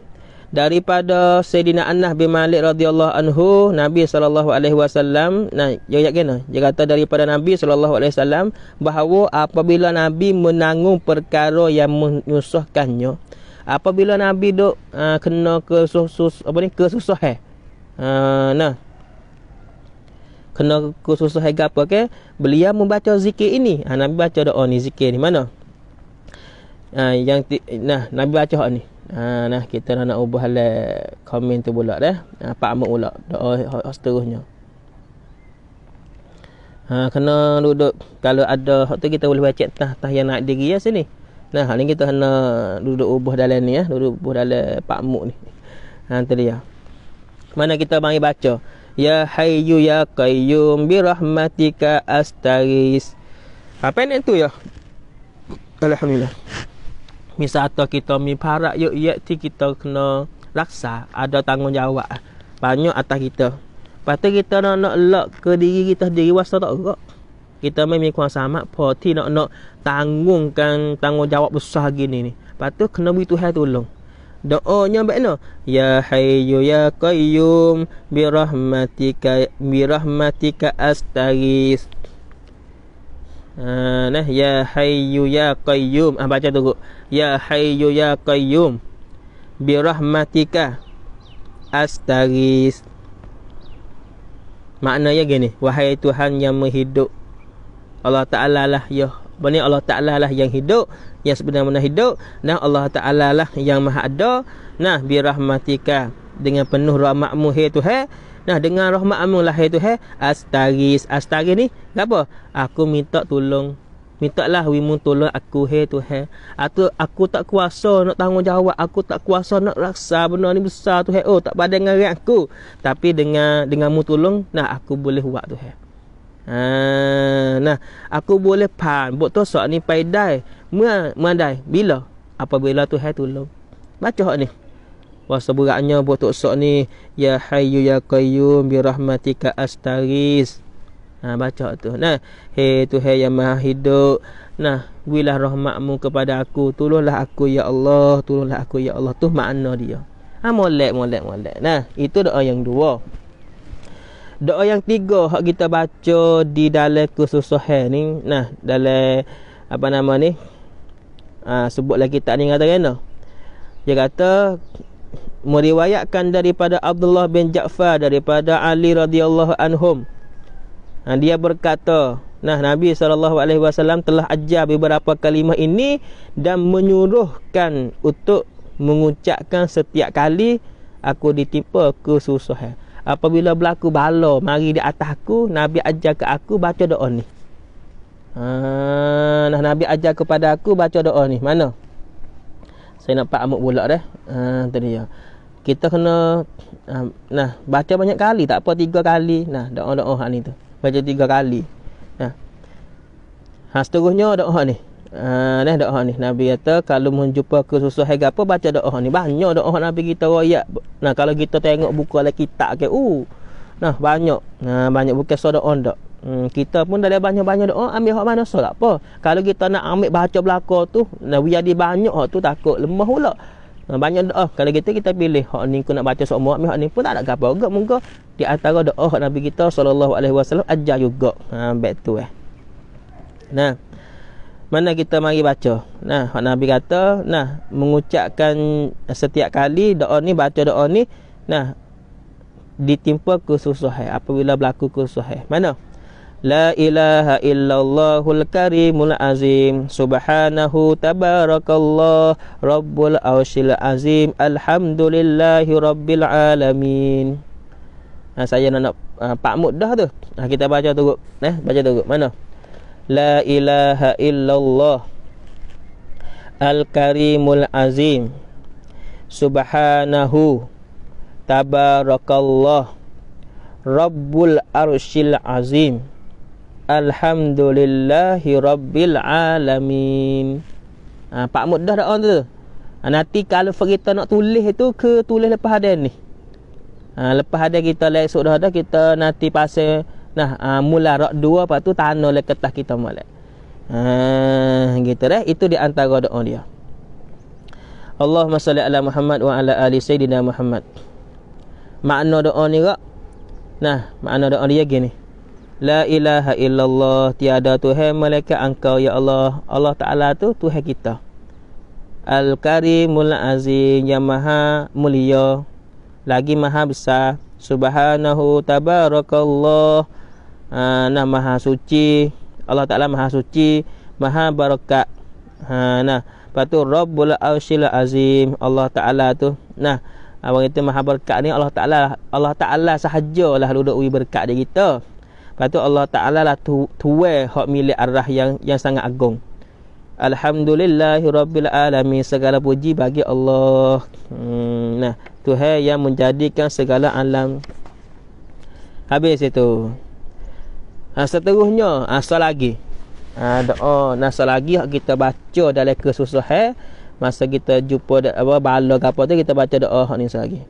daripada Sayyidina Anas bin Malik radhiyallahu anhu Nabi sallallahu alaihi wasallam nah dia ingat kena dia kata daripada Nabi sallallahu alaihi wasallam bahawa apabila Nabi menanggung perkara yang menyusahkannya apabila Nabi dok uh, ah, kena ke apa ni kesusahan eh? uh, nah kena kesusahan ke apa ke beliau membaca zikir ini ha, Nabi baca doa ni zikir ni mana uh, yang nah Nabi baca ni Ah nah kita dah nak ubah le komen tu pula dah. Ah pak mak pula doa seterusnya. Ha kena duduk kalau ada hak tu kita boleh baca tah tah yang nak diri ya sini. Nah hari kita kena duduk ubah dalam ni ya, duduk ubah dalam pak mak ni. Ha tu dia. Mana kita mari baca. Ya Hayyu Ya Qayyum bi rahmatika astaghis. Apa ni tu ya? Alhamdulillah atau kita mi parak yuk yuk ti kita kena laksa ada tanggungjawab banyak atas kita patut kita nak nak lock ke diri kita diri wasa tak gerak kita memi kuang sama poti nak nak tanggung tanggungkan tanggungjawab besar gini ni patut kena beri Tuhan tolong doanya bekno ya hayu ya qayyum birahmatika birahmatika bi ha, nah ya hayu ya qayyum ah baca tu ya hayyu ya qayyum bi rahmatika astaghis maknanya gini wahai tuhan yang menghidup Allah taala lah ya Bani Allah Ta'ala lah yang hidup Yang sebenarnya hidup Nah Allah Ta'ala lah yang maha ada Nah bi rahmatika Dengan penuh rahmatmu Hei tu hei Nah dengan rahmatmu lah hei tu hei Astaghis Astaghis ni Apa? Aku minta tolong Minta lah Wimu tolong aku he tu he. Atau aku tak kuasa nak tanggungjawab. Aku tak kuasa nak rasa benda ni besar tu he. Oh tak pada dengan rakyat aku. Tapi dengan dengan mu tolong. Nah aku boleh buat tu he. Ha, ah, nah aku boleh pan. Buat tu soal ni paidai. Mua, mua dai. Bila? Apa bila tu he tolong. Baca ni. Wasa beratnya buat tu ni. Ya hayu ya bi rahmatika astaghis ha, baca tu nah he tu he yang maha hidup nah wilah rahmatmu kepada aku tolonglah aku ya Allah tolonglah aku ya Allah tu makna dia ha molek molek molek nah itu doa yang dua doa yang tiga hak kita baca di dalam kesusahan ni nah dalam apa nama ni ha, sebutlah kita ni kata kena dia kata meriwayatkan daripada Abdullah bin Ja'far daripada Ali radhiyallahu anhum Nah ha, dia berkata nah Nabi SAW telah ajar beberapa kalimah ini dan menyuruhkan untuk mengucapkan setiap kali aku ditimpa kesusahan apabila berlaku bala mari di atas aku Nabi ajar ke aku baca doa ni ha, nah Nabi ajar kepada aku baca doa ni mana saya nampak amuk pula dah ha, tadi ya kita kena ha, nah baca banyak kali tak apa tiga kali nah doa-doa ni tu baca tiga kali ha. ha seterusnya doa ni ha dah doa ni nabi kata kalau menjumpa kesusahan apa baca doa ni banyak doa nabi kita royak nah kalau kita tengok buku alkitab ke uh nah banyak nah banyak bukan so doa dak hmm, kita pun dah ada banyak-banyak doa ambil hak mana solat apa kalau kita nak ambil baca belaka tu nah biar dia banyak hak tu takut lemah pula Ah, banyak doa oh, kalau kita kita pilih hak ni nak baca sok muak hak ni pun tak ada gapo gak muka di antara doa hak nabi kita sallallahu alaihi wasallam ajar juga ha ah, baik tu eh nah mana kita mari baca nah hak nabi kata nah mengucapkan setiap kali doa ni baca doa ni nah ditimpa kesusahan apabila berlaku kesusahan mana لا إله إلا الله الكريم العظيم سبحانه تبارك الله رب العرش العظيم الحمد لله رب العالمين ha, saya nak, nak uh, pak mud dah tu ha, kita baca tu eh baca tu mana لا إله إلا الله الكريم العظيم سبحانه تبارك الله رب العرش العظيم Alhamdulillahi Rabbil Alamin ha, Pak Mud dah on tu ha, Nanti kalau kita nak tulis tu Ke tulis lepas ada ni ha, Lepas ada kita lihat esok dah ada Kita nanti pasal Nah, ha, mula rak dua Lepas tu tanah le ketah kita malak ha, Gitu dah Itu di antara doa dia Allahumma salli ala Muhammad wa ala ali Sayyidina Muhammad Makna doa ni kak Nah, makna doa dia gini La ilaha illallah tiada tuhan malaikat engkau ya Allah. Allah Taala tu tuhan kita. Al Karimul Azim yang Maha Mulia lagi Maha Besar. Subhanahu tabarakallah. Ha, nah Maha Suci. Allah Taala Maha Suci, Maha Barakat. Ha nah. Lepas tu Rabbul Arsyil Azim Allah Taala tu. Nah, abang kita Maha Berkat ni Allah Taala Allah Taala sahajalah duduk beri berkat dia kita. Gitu. Lepas tu Allah Ta'ala lah tu, tuwe hak milik arah yang yang sangat agung. Alhamdulillahirrabbilalamin. Segala puji bagi Allah. Hmm, nah, tuhe yang menjadikan segala alam. Habis itu. Ha, seterusnya, asal ha, lagi. Ha, doa asal lagi hak kita baca dalam kesusahan. Masa kita jumpa apa, balog apa tu, kita baca doa hak ni lagi.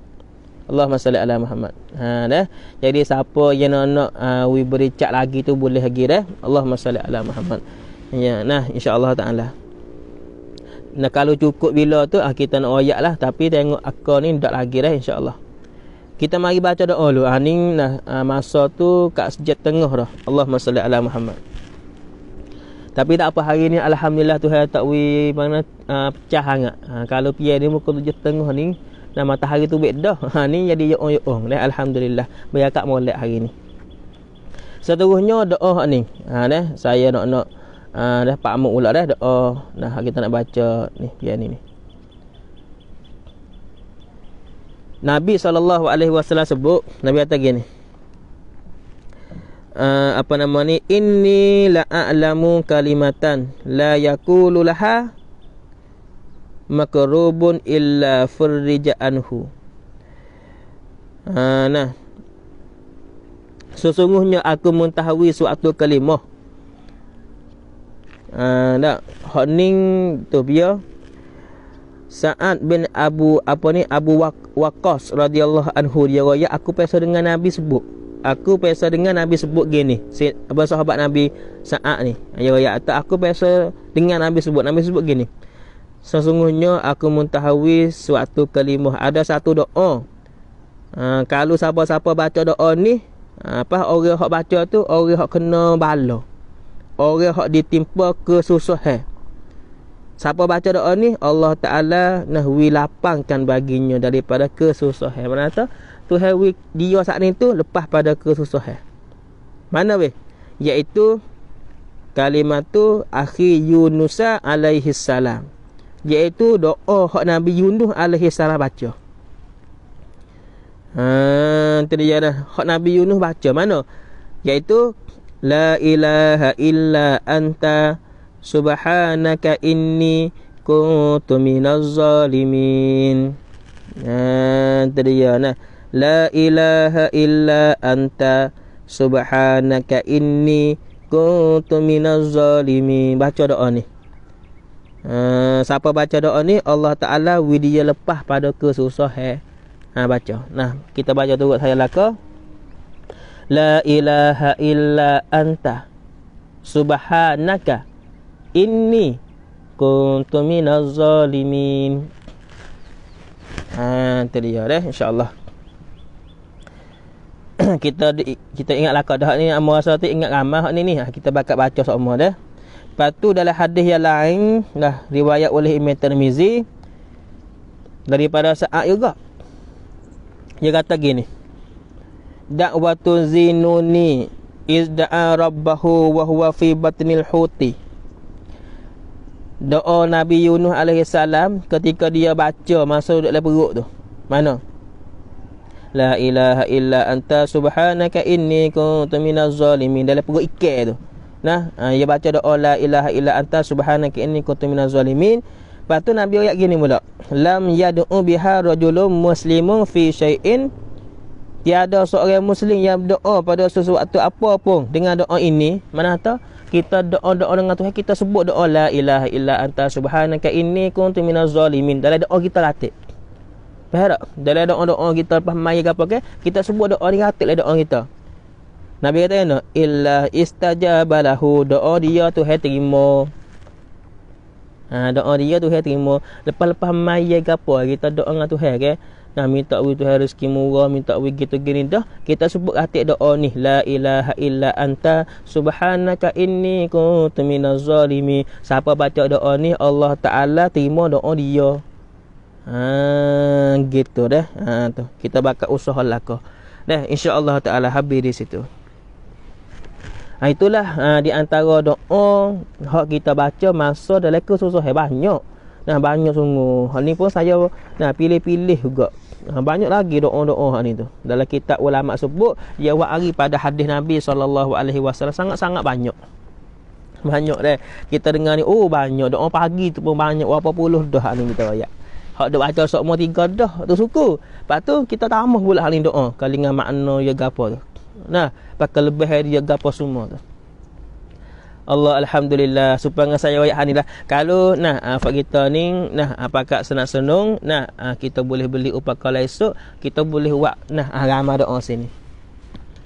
Allahumma salli ala Muhammad. Ha dah. Jadi siapa yang nak nak ha, we beri cak lagi tu boleh lagi dah. Allahumma salli ala Muhammad. Ya nah insyaallah taala. Nah kalau cukup bila tu ah, kita nak oyak lah tapi tengok aku ni tak lagi dah Allah. Kita mari baca doa dulu. Ah ni nah ah, masa tu kat sejat tengah dah. Allahumma salli ala Muhammad. Tapi tak apa hari ni alhamdulillah Tuhan tak we mana uh, pecah hangat. Ha, ah, kalau pian ni muka tu je tengah ni dan matahari tu bedah ha ni jadi yo yo dan alhamdulillah berkat molek hari ni seterusnya doa ni ha dah saya nak nak uh, ha, dah pak mu ulah dah doa nah kita nak baca ni biar ni ni Nabi SAW sebut Nabi kata gini uh, apa nama ni inni la'alamu kalimatan la yakululaha makrubun illa furrija anhu. Ha, nah. Sesungguhnya aku mengetahui suatu kalimah. Ha, nah. Honing tu biar. Saat bin Abu apa ni Abu Waqqas radhiyallahu anhu dia raya aku pesan dengan Nabi sebut. Aku pesa dengan Nabi sebut gini. Si, sahabat Nabi Sa'ad ni. Dia raya aku pesa dengan Nabi sebut. Nabi sebut gini. Sesungguhnya aku mentahui suatu kalimah. ada satu doa. Ha, kalau siapa-siapa baca doa ni, ha, apa orang hok baca tu orang hok kena bala. Orang hok ditimpa kesusahan. Siapa baca doa ni Allah Taala nahwi lapangkan baginya daripada kesusahan. Mana tu? Tuhan wi dia saat ni tu lepas pada kesusahan. Mana weh? Yaitu kalimat tu akhi Yunusa alaihi salam iaitu doa hak Nabi Yunus alaihi salam baca. Ha, tadi ada hak Nabi Yunus baca mana? Iaitu la ilaha illa anta subhanaka inni kuntu minaz zalimin. Ha, tadi ada la ilaha illa anta subhanaka inni kuntu minaz zalimin. Baca doa ni. Uh, siapa baca doa ni Allah Taala widiya dia lepas pada kesusahan. Eh? Ha baca. Nah, kita baca tu saya laka. La ilaha illa anta subhanaka inni kuntu minaz zalimin. Ha tu dia deh insyaallah. kita kita ingat laka dah ni amo rasa tu ingat ramah ni ni. Ha, kita bakal baca semua deh. Lepas tu dalam hadis yang lain dah riwayat oleh Imam Tirmizi daripada Sa'ad juga. Dia kata gini. Da'watu zinuni izda'a rabbahu wa huwa fi batnil huti. Doa Nabi Yunus alaihi salam ketika dia baca masuk dalam perut tu. Mana? La ilaha illa anta subhanaka inni kuntu minaz zalimin dalam perut ikan tu. Nah, ah, ia baca doa la ilaha illa anta subhanaka inni kuntu minaz zalimin. Lepas tu Nabi ayat gini pula. Lam yad'u biha rajulun muslimun fi syai'in. Tiada seorang muslim yang berdoa pada sesuatu apa pun dengan doa ini. Mana kata? Kita doa-doa dengan Tuhan, kita sebut doa la ilaha illa anta subhanaka inni kuntu minaz zalimin. Dalam doa kita latih. Faham tak? Dalam doa-doa kita lepas maya ke apa ke, kita sebut doa ni katik lah doa kita. Nabi kata kan illa istajabalahu doa dia tu hai terima. Ha, doa dia tu hai terima. Lepas-lepas mayat gapo kita doa dengan Tuhan ke? Nah minta we Tuhan rezeki murah, minta we gitu gini dah. Kita sebut atik doa ni la ilaha illa anta subhanaka inni kuntu minaz zalimi. Siapa baca doa ni Allah Taala terima doa dia. Ha gitu deh. Ha tu. Kita bakal usahalah kau. Deh, insya-Allah Taala habis di situ. Ha, itulah ha, di antara doa hak kita baca masa dalam kesusahan eh, banyak. Nah banyak sungguh. Hal ni pun saya nah pilih-pilih juga. Ha, banyak lagi doa-doa hak ni tu. Dalam kitab ulama sebut dia buat hari pada hadis Nabi sallallahu alaihi wasallam sangat-sangat banyak. Banyak dah. Kita dengar ni oh banyak doa pagi tu pun banyak berapa puluh dah ni kita ayat. Hak dia baca sok mau tiga dah tu suku. Lepas tu kita tambah pula hal ni doa kalau dengan makna ya gapo tu. Nah, pakai lebih hari dia gapo semua tu. Allah alhamdulillah supaya saya wayak hanilah. Kalau nah apa ah, kita ni nah apa ah, kak senang-senang nah ah, kita boleh beli upakala esok kita boleh buat nah agama doa sini.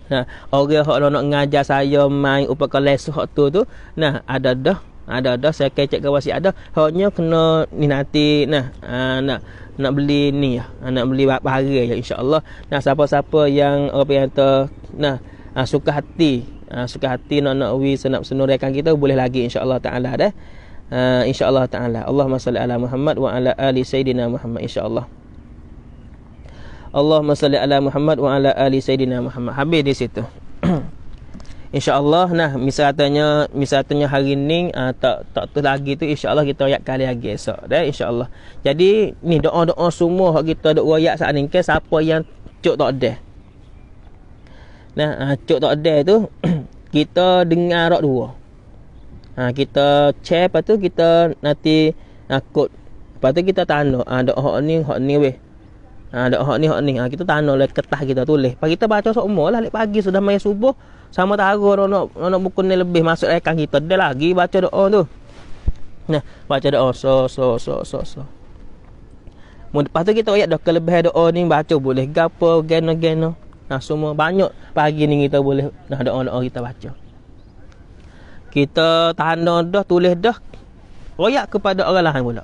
Nah, orang hok nak ngajar saya main upakala esok tu tu nah ada dah ada ada saya kecek kawan si ada hanya kena ni nanti nah uh, nak nak beli ni ya uh, nak beli bahari ya insyaallah nah siapa-siapa yang apa yang ter nah uh, suka hati uh, suka hati nak nak wi senap senuraikan kita boleh lagi insyaallah taala dah uh, insyaallah taala Allahumma salli ala Muhammad wa ala ali sayidina Muhammad insyaallah Allahumma salli ala Muhammad wa ala ali sayidina Muhammad habis di situ insyaallah nah misalnya misalnya hari ni uh, tak tak tu lagi tu insyaallah kita royak kali lagi esok dah insyaallah jadi ni doa-doa semua hak kita dok royak saat ni ke siapa yang cuk tak ada nah uh, cuk tak ada tu kita dengar rak dua ha, uh, kita share lepas tu kita nanti nakut lepas tu kita tanya ha, uh, doa hak ni hak ni weh ha, uh, doa hak ni hak ni uh, kita tanya lah kertas kita tulis lepas kita baca semua lah lepas pagi sudah mai subuh sama taruh orang nak orang nak buku ni lebih masuk rekan kita dia lagi baca doa tu nah baca doa so so so so so Lepas tu kita ayat dah kelebihan doa ni baca boleh gapo geno-geno. Nah semua banyak pagi ni kita boleh nah doa-doa kita baca. Kita tanda dah tulis dah royak kepada orang lain pula.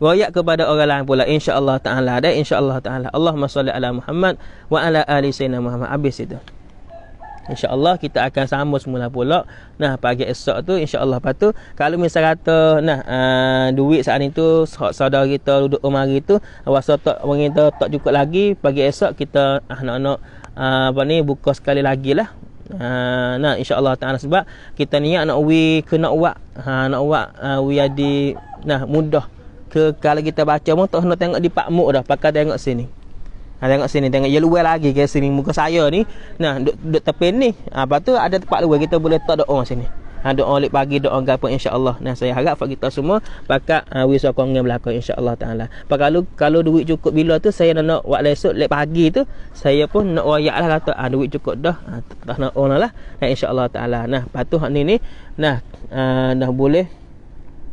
Royak kepada orang lain pula insya-Allah taala dan insya-Allah taala. Allahumma salli ala Muhammad wa ala ali sayyidina Muhammad. Habis itu. InsyaAllah kita akan sama semula pula Nah pagi esok tu InsyaAllah Lepas tu Kalau misal kata Nah uh, Duit saat ni tu Saudara kita duduk rumah hari tu Rasa tak Mereka tak cukup lagi Pagi esok kita ah, Nak nak uh, Apa ni Buka sekali lagi lah uh, Nah insyaAllah ta'ala Sebab kita niat nak we Kena uak ha, Nak uak uh, We adi Nah mudah ke kalau kita baca pun tak nak tengok di pak muk dah pakai tengok sini Ha tengok sini tengok ya luar lagi ke sini muka saya ni. Nah, duk, duk tepi ni. Ha lepas tu ada tempat luar kita boleh tak doa sini. Ha doa lepas pagi doa gapo insya-Allah. Nah, saya harap fak kita semua pakak ha, wis sokong dengan belaka insya-Allah taala. Pak kalau duit cukup bila tu saya nak nak wak lesok lepas pagi tu saya pun nak wayak lah kata ha, duit cukup dah. Ha tak nak ona lah. Nah, insya-Allah taala. Nah, patu hak ni ni nah ha, dah boleh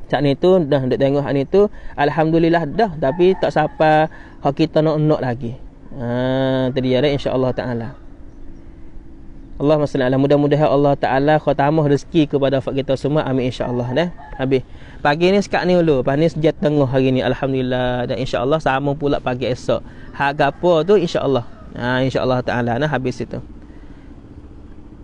Cak ni tu dah dah tengok hak ni tu alhamdulillah dah tapi tak sampai hak kita nak nak lagi. Ha, tadi terdiri insya-Allah taala. Allahumma salli ala mudah-mudahan ya Allah taala khatamah rezeki kepada fak kita semua amin insya-Allah dah. Habis. Pagi ni sekak ni dulu. Pagi ni sejak tengah hari ni alhamdulillah dan insya-Allah sama pula pagi esok. Harga apa tu insya-Allah. Ha insya-Allah taala nah habis itu.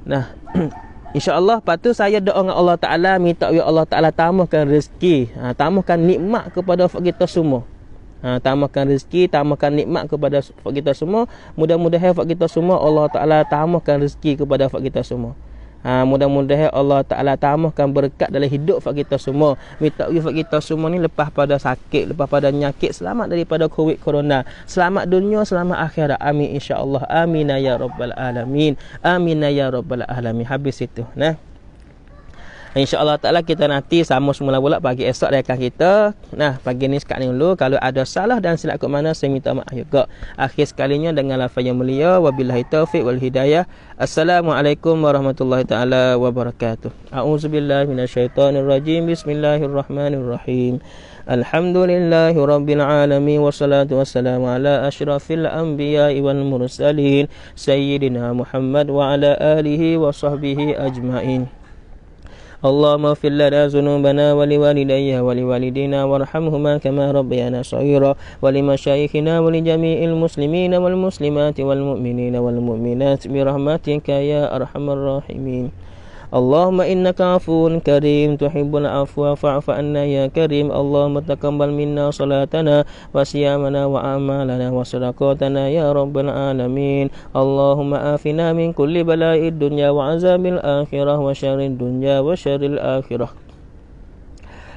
Nah. InsyaAllah Lepas tu saya doa dengan Allah Ta'ala Minta ya Allah Ta'ala tamahkan rezeki ha, nikmat kepada kita semua ha, tamahkan rezeki tamahkan nikmat kepada fak kita semua mudah-mudahan fak kita semua Allah taala tamahkan rezeki kepada fak kita semua ha, mudah-mudahan Allah taala tamahkan berkat dalam hidup fak kita semua minta bagi fak kita semua ni lepas pada sakit lepas pada penyakit selamat daripada covid corona selamat dunia selamat akhirat amin insya Allah. amin ya rabbal alamin amin ya rabbal alamin habis itu nah InsyaAllah taala kita nanti sama semula pula pagi esok rekan kita. Nah, pagi ni sekat ni dulu. Kalau ada salah dan silap kat mana, saya minta maaf juga. Akhir sekalinya dengan lafaz yang mulia. Wabillahi taufiq wal hidayah. Assalamualaikum warahmatullahi taala wabarakatuh. A'udzubillahi rajim Bismillahirrahmanirrahim. الحمد لله رب العالمين والصلاة والسلام على أشرف الأنبياء والمرسلين سيدنا محمد وعلى آله وصحبه ajma'in. اللهم اغفر لنا ذنوبنا ولوالدينا ولوالدينا وارحمهما كما ربيانا صغيرا ولمشايخنا ولجميع المسلمين والمسلمات والمؤمنين والمؤمنات برحمتك يا أرحم الراحمين اللهم إنك عفو كريم تحب العفو فاعف عنا يا كريم اللهم تقبل منا صلاتنا وصيامنا وأعمالنا وصدقاتنا يا رب العالمين اللهم آفنا من كل بلاء الدنيا وعذاب الآخرة وشر الدنيا وشر الآخرة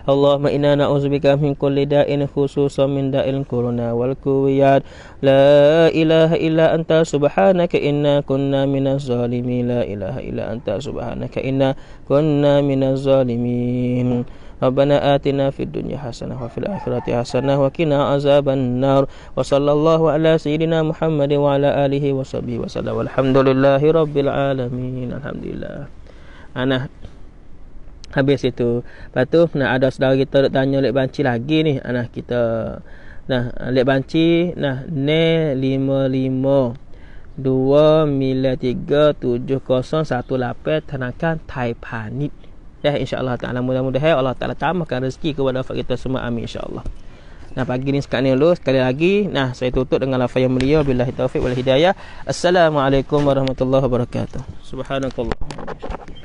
اللهم إنا نعوذ بك من كل داء خصوصا من داء الكورونا والكويات لا إله إلا أنت سبحانك إنا كنا من الظالمين لا إله إلا أنت سبحانك إنا كنا من الظالمين ربنا آتنا في الدنيا حسنة وفي الآخرة حسنة وقنا عذاب النار وصلى الله على سيدنا محمد وعلى آله وصحبه وسلم والحمد لله رب العالمين الحمد لله أنا habis itu lepas tu nak ada saudara kita nak tanya lek banci lagi ni anak ah, kita nah lek banci nah ne 55 2 mila 3 7 0 1 8 tenangkan taipanit ya eh, insyaallah taala mudah-mudahan ya, Allah taala tambahkan rezeki kepada wafat kita semua amin Insya Allah. Nah pagi ni sekali ni sekali lagi. Nah saya tutup dengan lafaz yang mulia bila taufik wal hidayah. Assalamualaikum warahmatullahi wabarakatuh. Subhanallah.